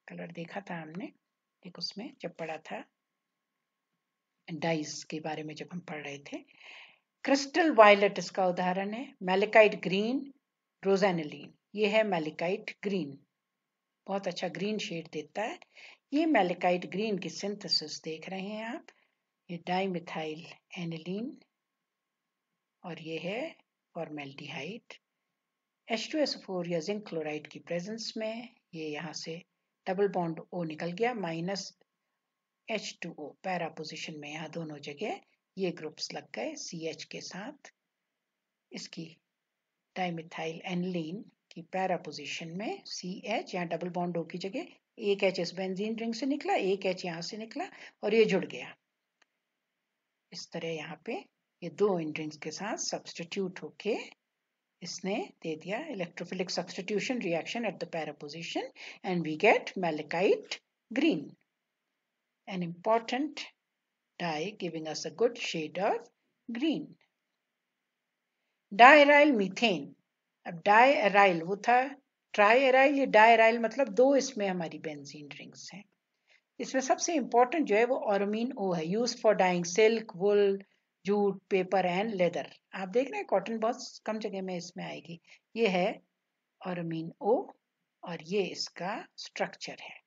Speaker 1: कलर देखा था हमने एक उसमें जब पढ़ा था डाइस के बारे में जब हम पढ़ रहे थे क्रिस्टल वायलट इसका उदाहरण है मेलिकाइट ग्रीन रोजेनलिन ये है मेलिकाइट ग्रीन बहुत अच्छा ग्रीन शेड देता है ये मेलिकाइट ग्रीन की सिंथेसिस देख रहे हैं आप ये डाइमिथाइल एनिलीन और ये है formaldehyde H two S four या जिंक क्लोराइड की प्रेजेंस में ये यहाँ से डबल बॉन्ड ओ निकल गया minus H two O para position में यहाँ दोनों जगह ये ग्रुप्स लग गए सी एच के साथ इसकी डाइमिथाइल एनलिन की पैरा पोजिशन में सी एच यहाँ डबल बॉन्ड ओ की जगह एक एच इस बेंजीन रिंग से निकला एक एच यहाँ से निकला और ये जुड़ गया इस तरह यहाँ पे ये दो इन रिंग्स के साथ सब्सटीट्यूट होके इसने दे दिया electrophilic substitution reaction at the para position and we get malachite green an important dye giving us a good shade of green diaryl methane अब डायराइल वो था ट्राइराइल या डायराइल मतलब दो इसमें हमारी बेंजीन रिंग्स हैं इसमें सबसे इंपॉर्टेंट जो है वो ऑरमीन ओ है use for dyeing silk wool jute paper and leather आप देख रहे हैं कॉटन बहुत कम जगह में इसमें आएगी ये है और ओ और ये इसका स्ट्रक्चर है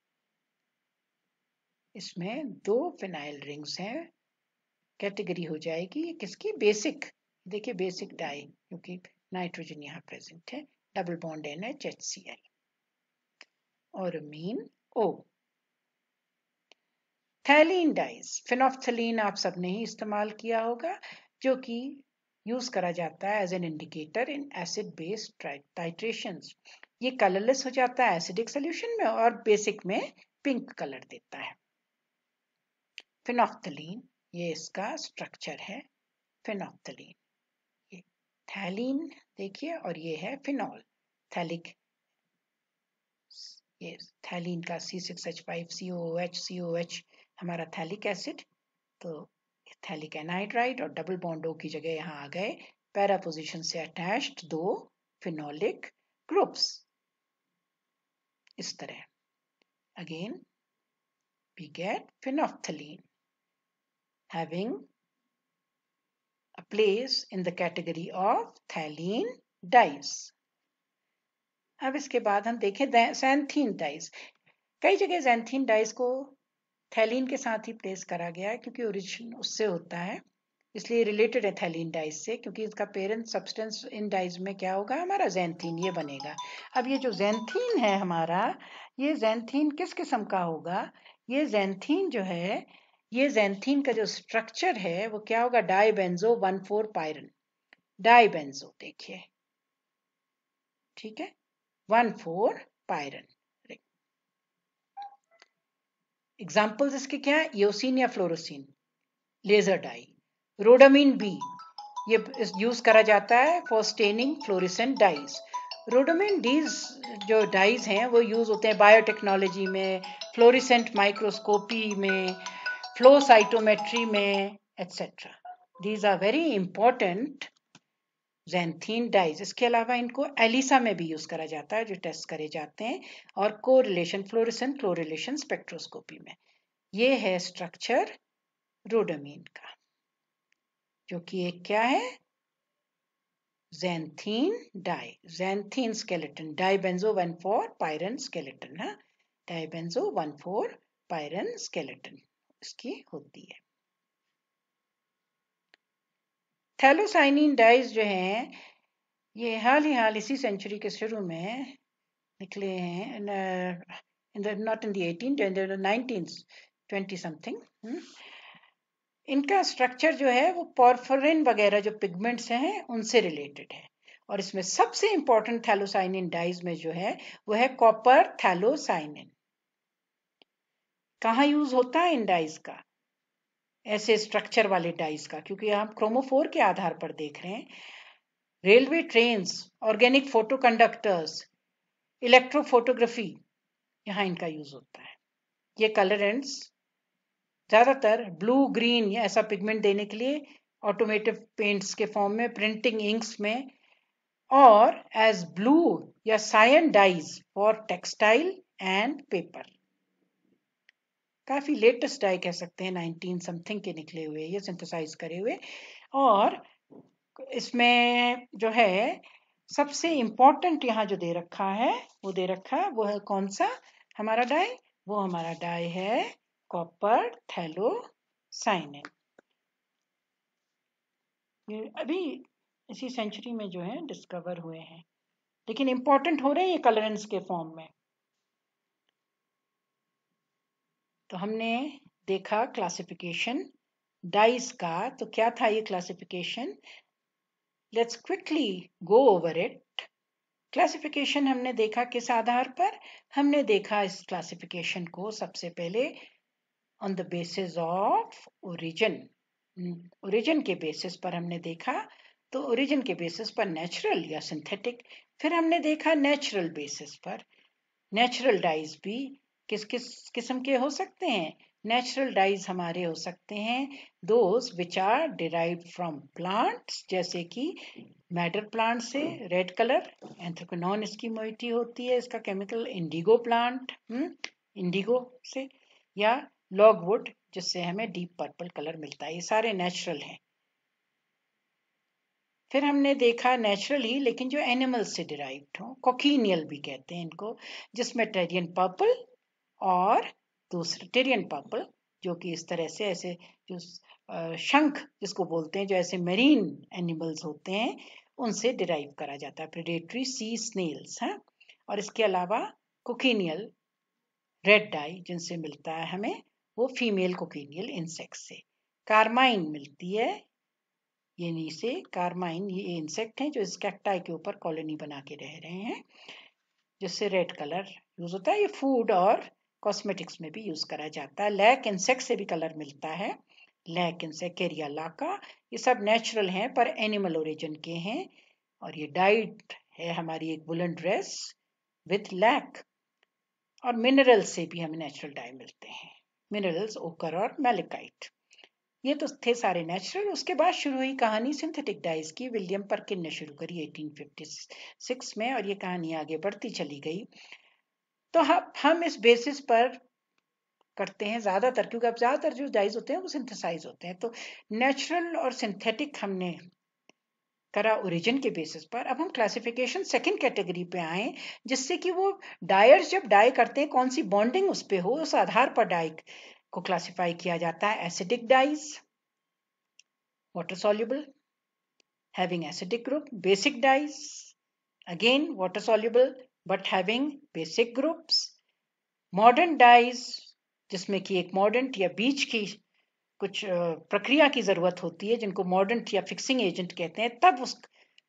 Speaker 1: इसमें दो फिनाइल रिंग्स हैं कैटेगरी हो जाएगी ये किसकी बेसिक देखिए बेसिक डाई क्योंकि नाइट्रोजन यहाँ प्रेजेंट है double bond N H H C I और मीन ओ थैलिन डाइज फिनॉफ्थलीन आप सब ने ही इस्तेमाल किया होगा जो कि यूज करा जाता है as an indicator in acid based titration ये कलरलेस हो जाता है एसिडिक सोल्यूशन में और बेसिक में पिंक कलर देता है फिनॉफ्थलीन ये इसका स्ट्रक्चर है फिनॉफ्थलीन ये थैलिन देखिए और ये है फिनॉल थैलिक ये थैलिन का C six H five C O H C O H हमारा थैलिक एसिड तो थैलिक एनाइड्राइड और डबल बॉन्डो की जगह यहाँ आ गए पैरा पोजिशन से अटैच्ड दो फिनोलिक ग्रुप्स इस तरह again we get phenolphthalein having a place in the category of phthalein dyes अब इसके बाद हम देखें जैंथीन डाइस कई जगह जैंथीन डाइस को थैलिन के साथ ही प्लेस करा गया है क्योंकि ओरिजिन उससे होता है इसलिए रिलेटेड है थैलिन डाइज से क्योंकि इसका पेरेंट सब्सटेंस इन डाइज में क्या होगा हमारा जैनथीन ये बनेगा अब ये जो जैनथीन है हमारा ये जैनथीन किस किस्म का होगा ये जैनथीन जो है ये जैनथीन का जो स्ट्रक्चर है वो क्या होगा डाइबेंजो वन फोर पायरन डाइबेंजो देखिए ठीक है वन फोर पायरन एग्जाम्पल इसके क्या है योसिन या fluorescein laser dye rhodamine B ये यूज करा जाता है for staining fluorescent dyes rhodamine dyes जो डाइज हैं वो यूज होते हैं बायोटेक्नोलॉजी में फ्लोरिसेंट माइक्रोस्कोपी में फ्लो साइटोमेट्री में etcetera these are very important xanthene dyes इसके अलावा इनको एलिसा में भी यूज़ करा जाता है जो टेस्ट करे जाते हैं और को रिलेशन फ्लोरेसेंट क्लोरिलेशन स्पेक्ट्रोस्कोपी में ये है स्ट्रक्चर रोडमीन का जो कि एक क्या है xanthine skeleton xanthine skeleton, dibenzo 1,4-pyran skeleton, हाँ, वन फोर पायरन स्केलेटन इसकी होती है थैलोसाइनिन डाइज जो हैं ये हाल ही हाल इसी सेंचुरी के शुरू में निकले हैं in the not in the eighteen nineteen twenty something इनका स्ट्रक्चर जो है वो पॉर्फोरिन वगैरह जो पिगमेंट्स हैं उनसे रिलेटेड है और इसमें सबसे इंपॉर्टेंट थैलोसाइनिन डाइज में जो है वो है कॉपर थैलोसाइनिन कहाँ यूज होता है इन डाइज का ऐसे स्ट्रक्चर वाले डाइस का क्योंकि हम क्रोमोफोर के आधार पर देख रहे हैं railway trains organic photo conductors electrophotography यहाँ इनका यूज होता है ये कलरेंट्स ज़्यादातर ब्लू ग्रीन या ऐसा पिगमेंट देने के लिए ऑटोमेटिव पेंट्स के फॉर्म में प्रिंटिंग इंक्स में और as blue or cyan dyes for textile and paper काफ़ी लेटेस्ट डाई कह सकते हैं नाइनटीन समथिंग के निकले हुए ये सिंथेसाइज करे हुए और इसमें जो है सबसे इम्पोर्टेंट यहाँ जो दे रखा है वो दे रखा है वो है कौन सा हमारा डाई वो हमारा डाई है कॉपर थैलो ये अभी इसी सेंचुरी में जो है डिस्कवर हुए हैं लेकिन इम्पोर्टेंट हो रहे हैं ये कलरेंस के फॉर्म में तो हमने देखा क्लासिफिकेशन डाइस का तो क्या था ये classification let's quickly go over it classification हमने देखा किस आधार पर हमने देखा इस क्लासिफिकेशन को सबसे पहले on the basis of origin origin के बेसिस पर हमने देखा तो ओरिजिन के बेसिस पर नेचुरल या सिंथेटिक फिर हमने देखा नेचुरल बेसिस पर नेचुरल डाइज भी किस किस किस्म के हो सकते हैं नेचुरल डाइज हमारे हो सकते हैं those which are derive from plants जैसे कि मैडर प्लांट से रेड कलर एंथ्रोकनॉन इसकी मोइटी होती है इसका केमिकल इंडिगो प्लांट इंडिगो से या लॉगवुड जिससे हमें डीप पर्पल कलर मिलता है ये सारे नेचुरल हैं फिर हमने देखा नेचुरल ही लेकिन जो एनिमल से डिराइव्ड हो कोकिनियल भी कहते हैं इनको जिसमें टेरियन पर्पल और दूसरा टेरियन पर्पल जो कि इस तरह से ऐसे जो शंख जिसको बोलते हैं जो ऐसे मरीन एनिमल्स होते हैं उनसे डिराइव करा जाता है प्रेडेटरी सी स्नेल्स हैं और इसके अलावा कोकिनियल रेड डाई जिनसे मिलता है हमें वो फीमेल कोकिनियल इंसेक्ट से कार्माइन मिलती है ये से कार्माइन ये इंसेक्ट हैं जो इस कैक्टाई के ऊपर कॉलोनी बना के रह रहे हैं जिससे रेड कलर यूज होता है ये फूड और कॉस्मेटिक्स में भी यूज करा जाता है लैक इंसेक्ट से भी कलर मिलता है लैक इंसेक्ट केरिया लाका ये सब नेचुरल हैं पर एनिमल ओरिजिन के हैं और ये डाइट है हमारी एक बुलन ड्रेस विथ लैक और मिनरल से भी हमें नेचुरल डाई मिलते हैं मिनरल्स ओकर और मेलिकाइट ये तो थे सारे नेचुरल उसके बाद शुरू हुई कहानी सिंथेटिक डाइज की विलियम परकिन ने शुरू करी 1856 में और ये कहानी आगे बढ़ती चली गई तो हम हम इस बेसिस पर करते हैं ज़्यादातर क्योंकि अब ज़्यादातर जो डाइज होते हैं वो सिंथेसाइज होते हैं तो नेचुरल और सिंथेटिक हमने करा ओरिजिन के बेसिस पर अब हम क्लासिफिकेशन सेकंड कैटेगरी पे आए जिससे कि वो डायर्स जब डाई करते हैं कौन सी बॉन्डिंग उस पर हो उस आधार पर डाई को क्लासिफाई किया जाता है acidic dyes water soluble having acidic group basic dyes again water soluble but having basic groups मॉडर्न डाइज जिसमें कि एक मॉडर्न या बीच की कुछ प्रक्रिया की ज़रूरत होती है जिनको मॉडर्न या फिक्सिंग एजेंट कहते हैं तब उस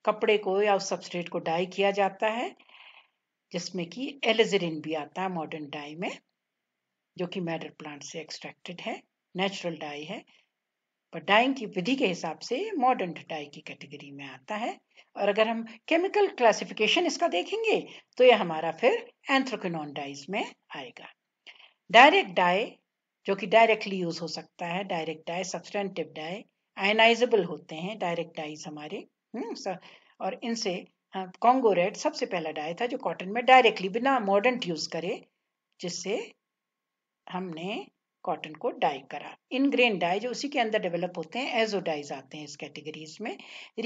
Speaker 1: कपड़े को या उस सबस्ट्रेट को डाई किया जाता है जिसमें कि एलिजरिन भी आता है मॉडर्न डाई में जो कि मैडर प्लांट से एक्सट्रैक्टेड है नेचुरल डाई है और डाइंग की विधि के हिसाब से मॉडर्न डाई की कैटेगरी में आता है और अगर हम केमिकल क्लासिफिकेशन इसका देखेंगे तो यह हमारा फिर एंथ्रोकिनोन डाइज में आएगा डायरेक्ट डाई जो कि डायरेक्टली यूज हो सकता है direct dye substantive dye ionisable होते हैं डायरेक्ट डाइज हमारे हम्म, और इनसे कॉन्गो हाँ, रेड सबसे पहला डाई था जो कॉटन में डायरेक्टली बिना मॉडर्न यूज करे जिससे हमने कॉटन को डाई करा इन ग्रेन डाई जो उसी के अंदर डेवलप होते हैं एजो डाइज आते हैं इस कैटेगरीज में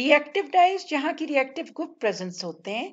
Speaker 1: रिएक्टिव डाइज जहाँ की रिएक्टिव ग्रुप प्रेजेंस होते हैं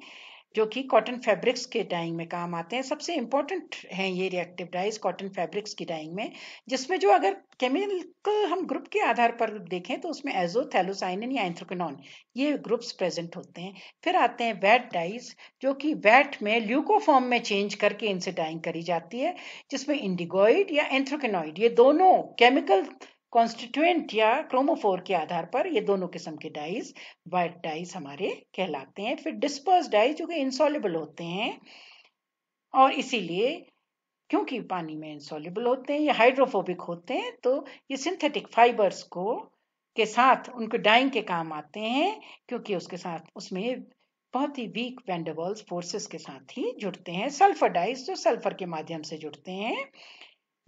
Speaker 1: जो कि कॉटन फैब्रिक्स के डाइंग में काम आते हैं सबसे इम्पॉर्टेंट हैं ये रिएक्टिव डाइज कॉटन फैब्रिक्स की डाइंग में जिसमें जो अगर केमिकल हम ग्रुप के आधार पर देखें तो उसमें एजो थैलोसाइनिन या एंथ्रोकिनॉन ये ग्रुप्स प्रेजेंट होते हैं फिर आते हैं वैट डाइज जो कि वैट में ल्यूकोफॉर्म में चेंज करके इनसे डाइंग करी जाती है जिसमें इंडिगोइड या एंथ्रोकिनॉइड ये दोनों केमिकल कॉन्स्टिट्यूएंट या क्रोमोफोर के आधार पर ये दोनों किस्म के डाइज वाइट डाइज हमारे कहलाते हैं फिर डिस्पर्स डाइज जो कि इंसॉलेबल होते हैं और इसीलिए क्योंकि पानी में इंसॉलेबल होते हैं या हाइड्रोफोबिक होते हैं तो ये सिंथेटिक फाइबर्स को के साथ उनके डाइंग के काम आते हैं क्योंकि उसके साथ उसमें बहुत ही वीक वेंडेबल्स फोर्सेस के साथ ही जुड़ते हैं सल्फर डाइज जो सल्फर के माध्यम से जुड़ते हैं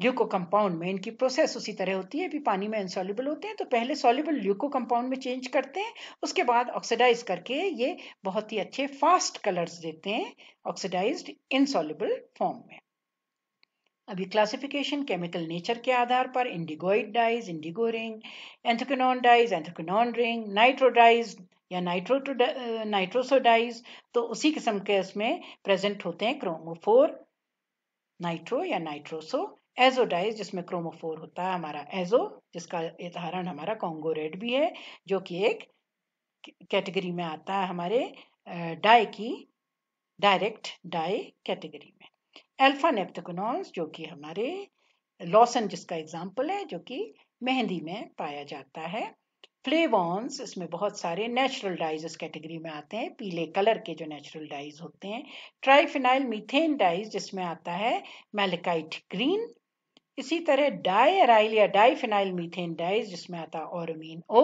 Speaker 1: ल्यूको कंपाउंड में इनकी प्रोसेस उसी तरह होती है भी पानी में इनसॉल्यूबल होते हैं तो पहले सॉल्यूबल ल्यूको कंपाउंड में चेंज करते हैं उसके बाद ऑक्सीडाइज करके ये बहुत ही अच्छे फास्ट कलर्स देते हैं ऑक्सीडाइज इनसॉल्यूबल फॉर्म में अभी क्लासिफिकेशन केमिकल नेचर के आधार पर indigoid dyes indigo ring anthraquinone dyes anthraquinone ring nitro dyes या नाइट्रो नाइट्रोसोडाइज तो उसी किस्म के इसमें प्रेजेंट होते हैं क्रोमोफोर नाइट्रो या नाइट्रोसो एजोडाइज जिसमें क्रोमोफोर होता है हमारा एजो जिसका उदाहरण हमारा कॉन्गो रेड भी है जो कि एक कैटेगरी में आता है हमारे डाई की डायरेक्ट डाई कैटेगरी में अल्फा नेप्थकोनॉन्स जो कि हमारे लॉसन जिसका एग्जाम्पल है जो कि मेहंदी में पाया जाता है फ्लेवॉन्स इसमें बहुत सारे नेचुरल डाइज इस कैटेगरी में आते हैं पीले कलर के जो नेचुरल डाइज होते हैं ट्राइफिनाइल मीथेन डाइज जिसमें आता है मेलिकाइट ग्रीन इसी तरह डाई एराइल या डाई फिनाइल मीथेन डाइज जिसमें आता है औरमीन ओ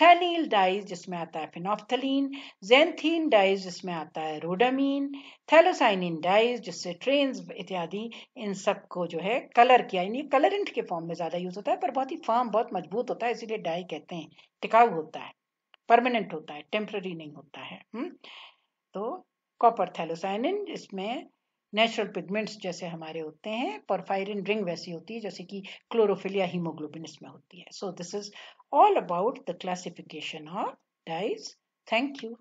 Speaker 1: थैनील डाइज जिसमें आता है फिनॉफ्थलीन जेंथीन डाइज जिसमें आता है रोडामीन थैलोसाइनिन डाइज जिससे ट्रेन इत्यादि इन सब को जो है कलर किया यानी कलरेंट के फॉर्म में ज़्यादा यूज़ होता है पर बहुत ही फॉर्म बहुत मजबूत होता है इसीलिए डाई कहते हैं टिकाऊ होता है परमानेंट होता है टेम्प्ररी नहीं होता है हुँ? हम्म, तो कॉपर थैलोसाइनिन इसमें नेचुरल पिगमेंट्स जैसे हमारे होते हैं परफायरिन रिंग वैसी होती है जैसे कि क्लोरोफिलिया हीमोग्लोबिन इसमें होती है so this is all about the classification of dyes thank you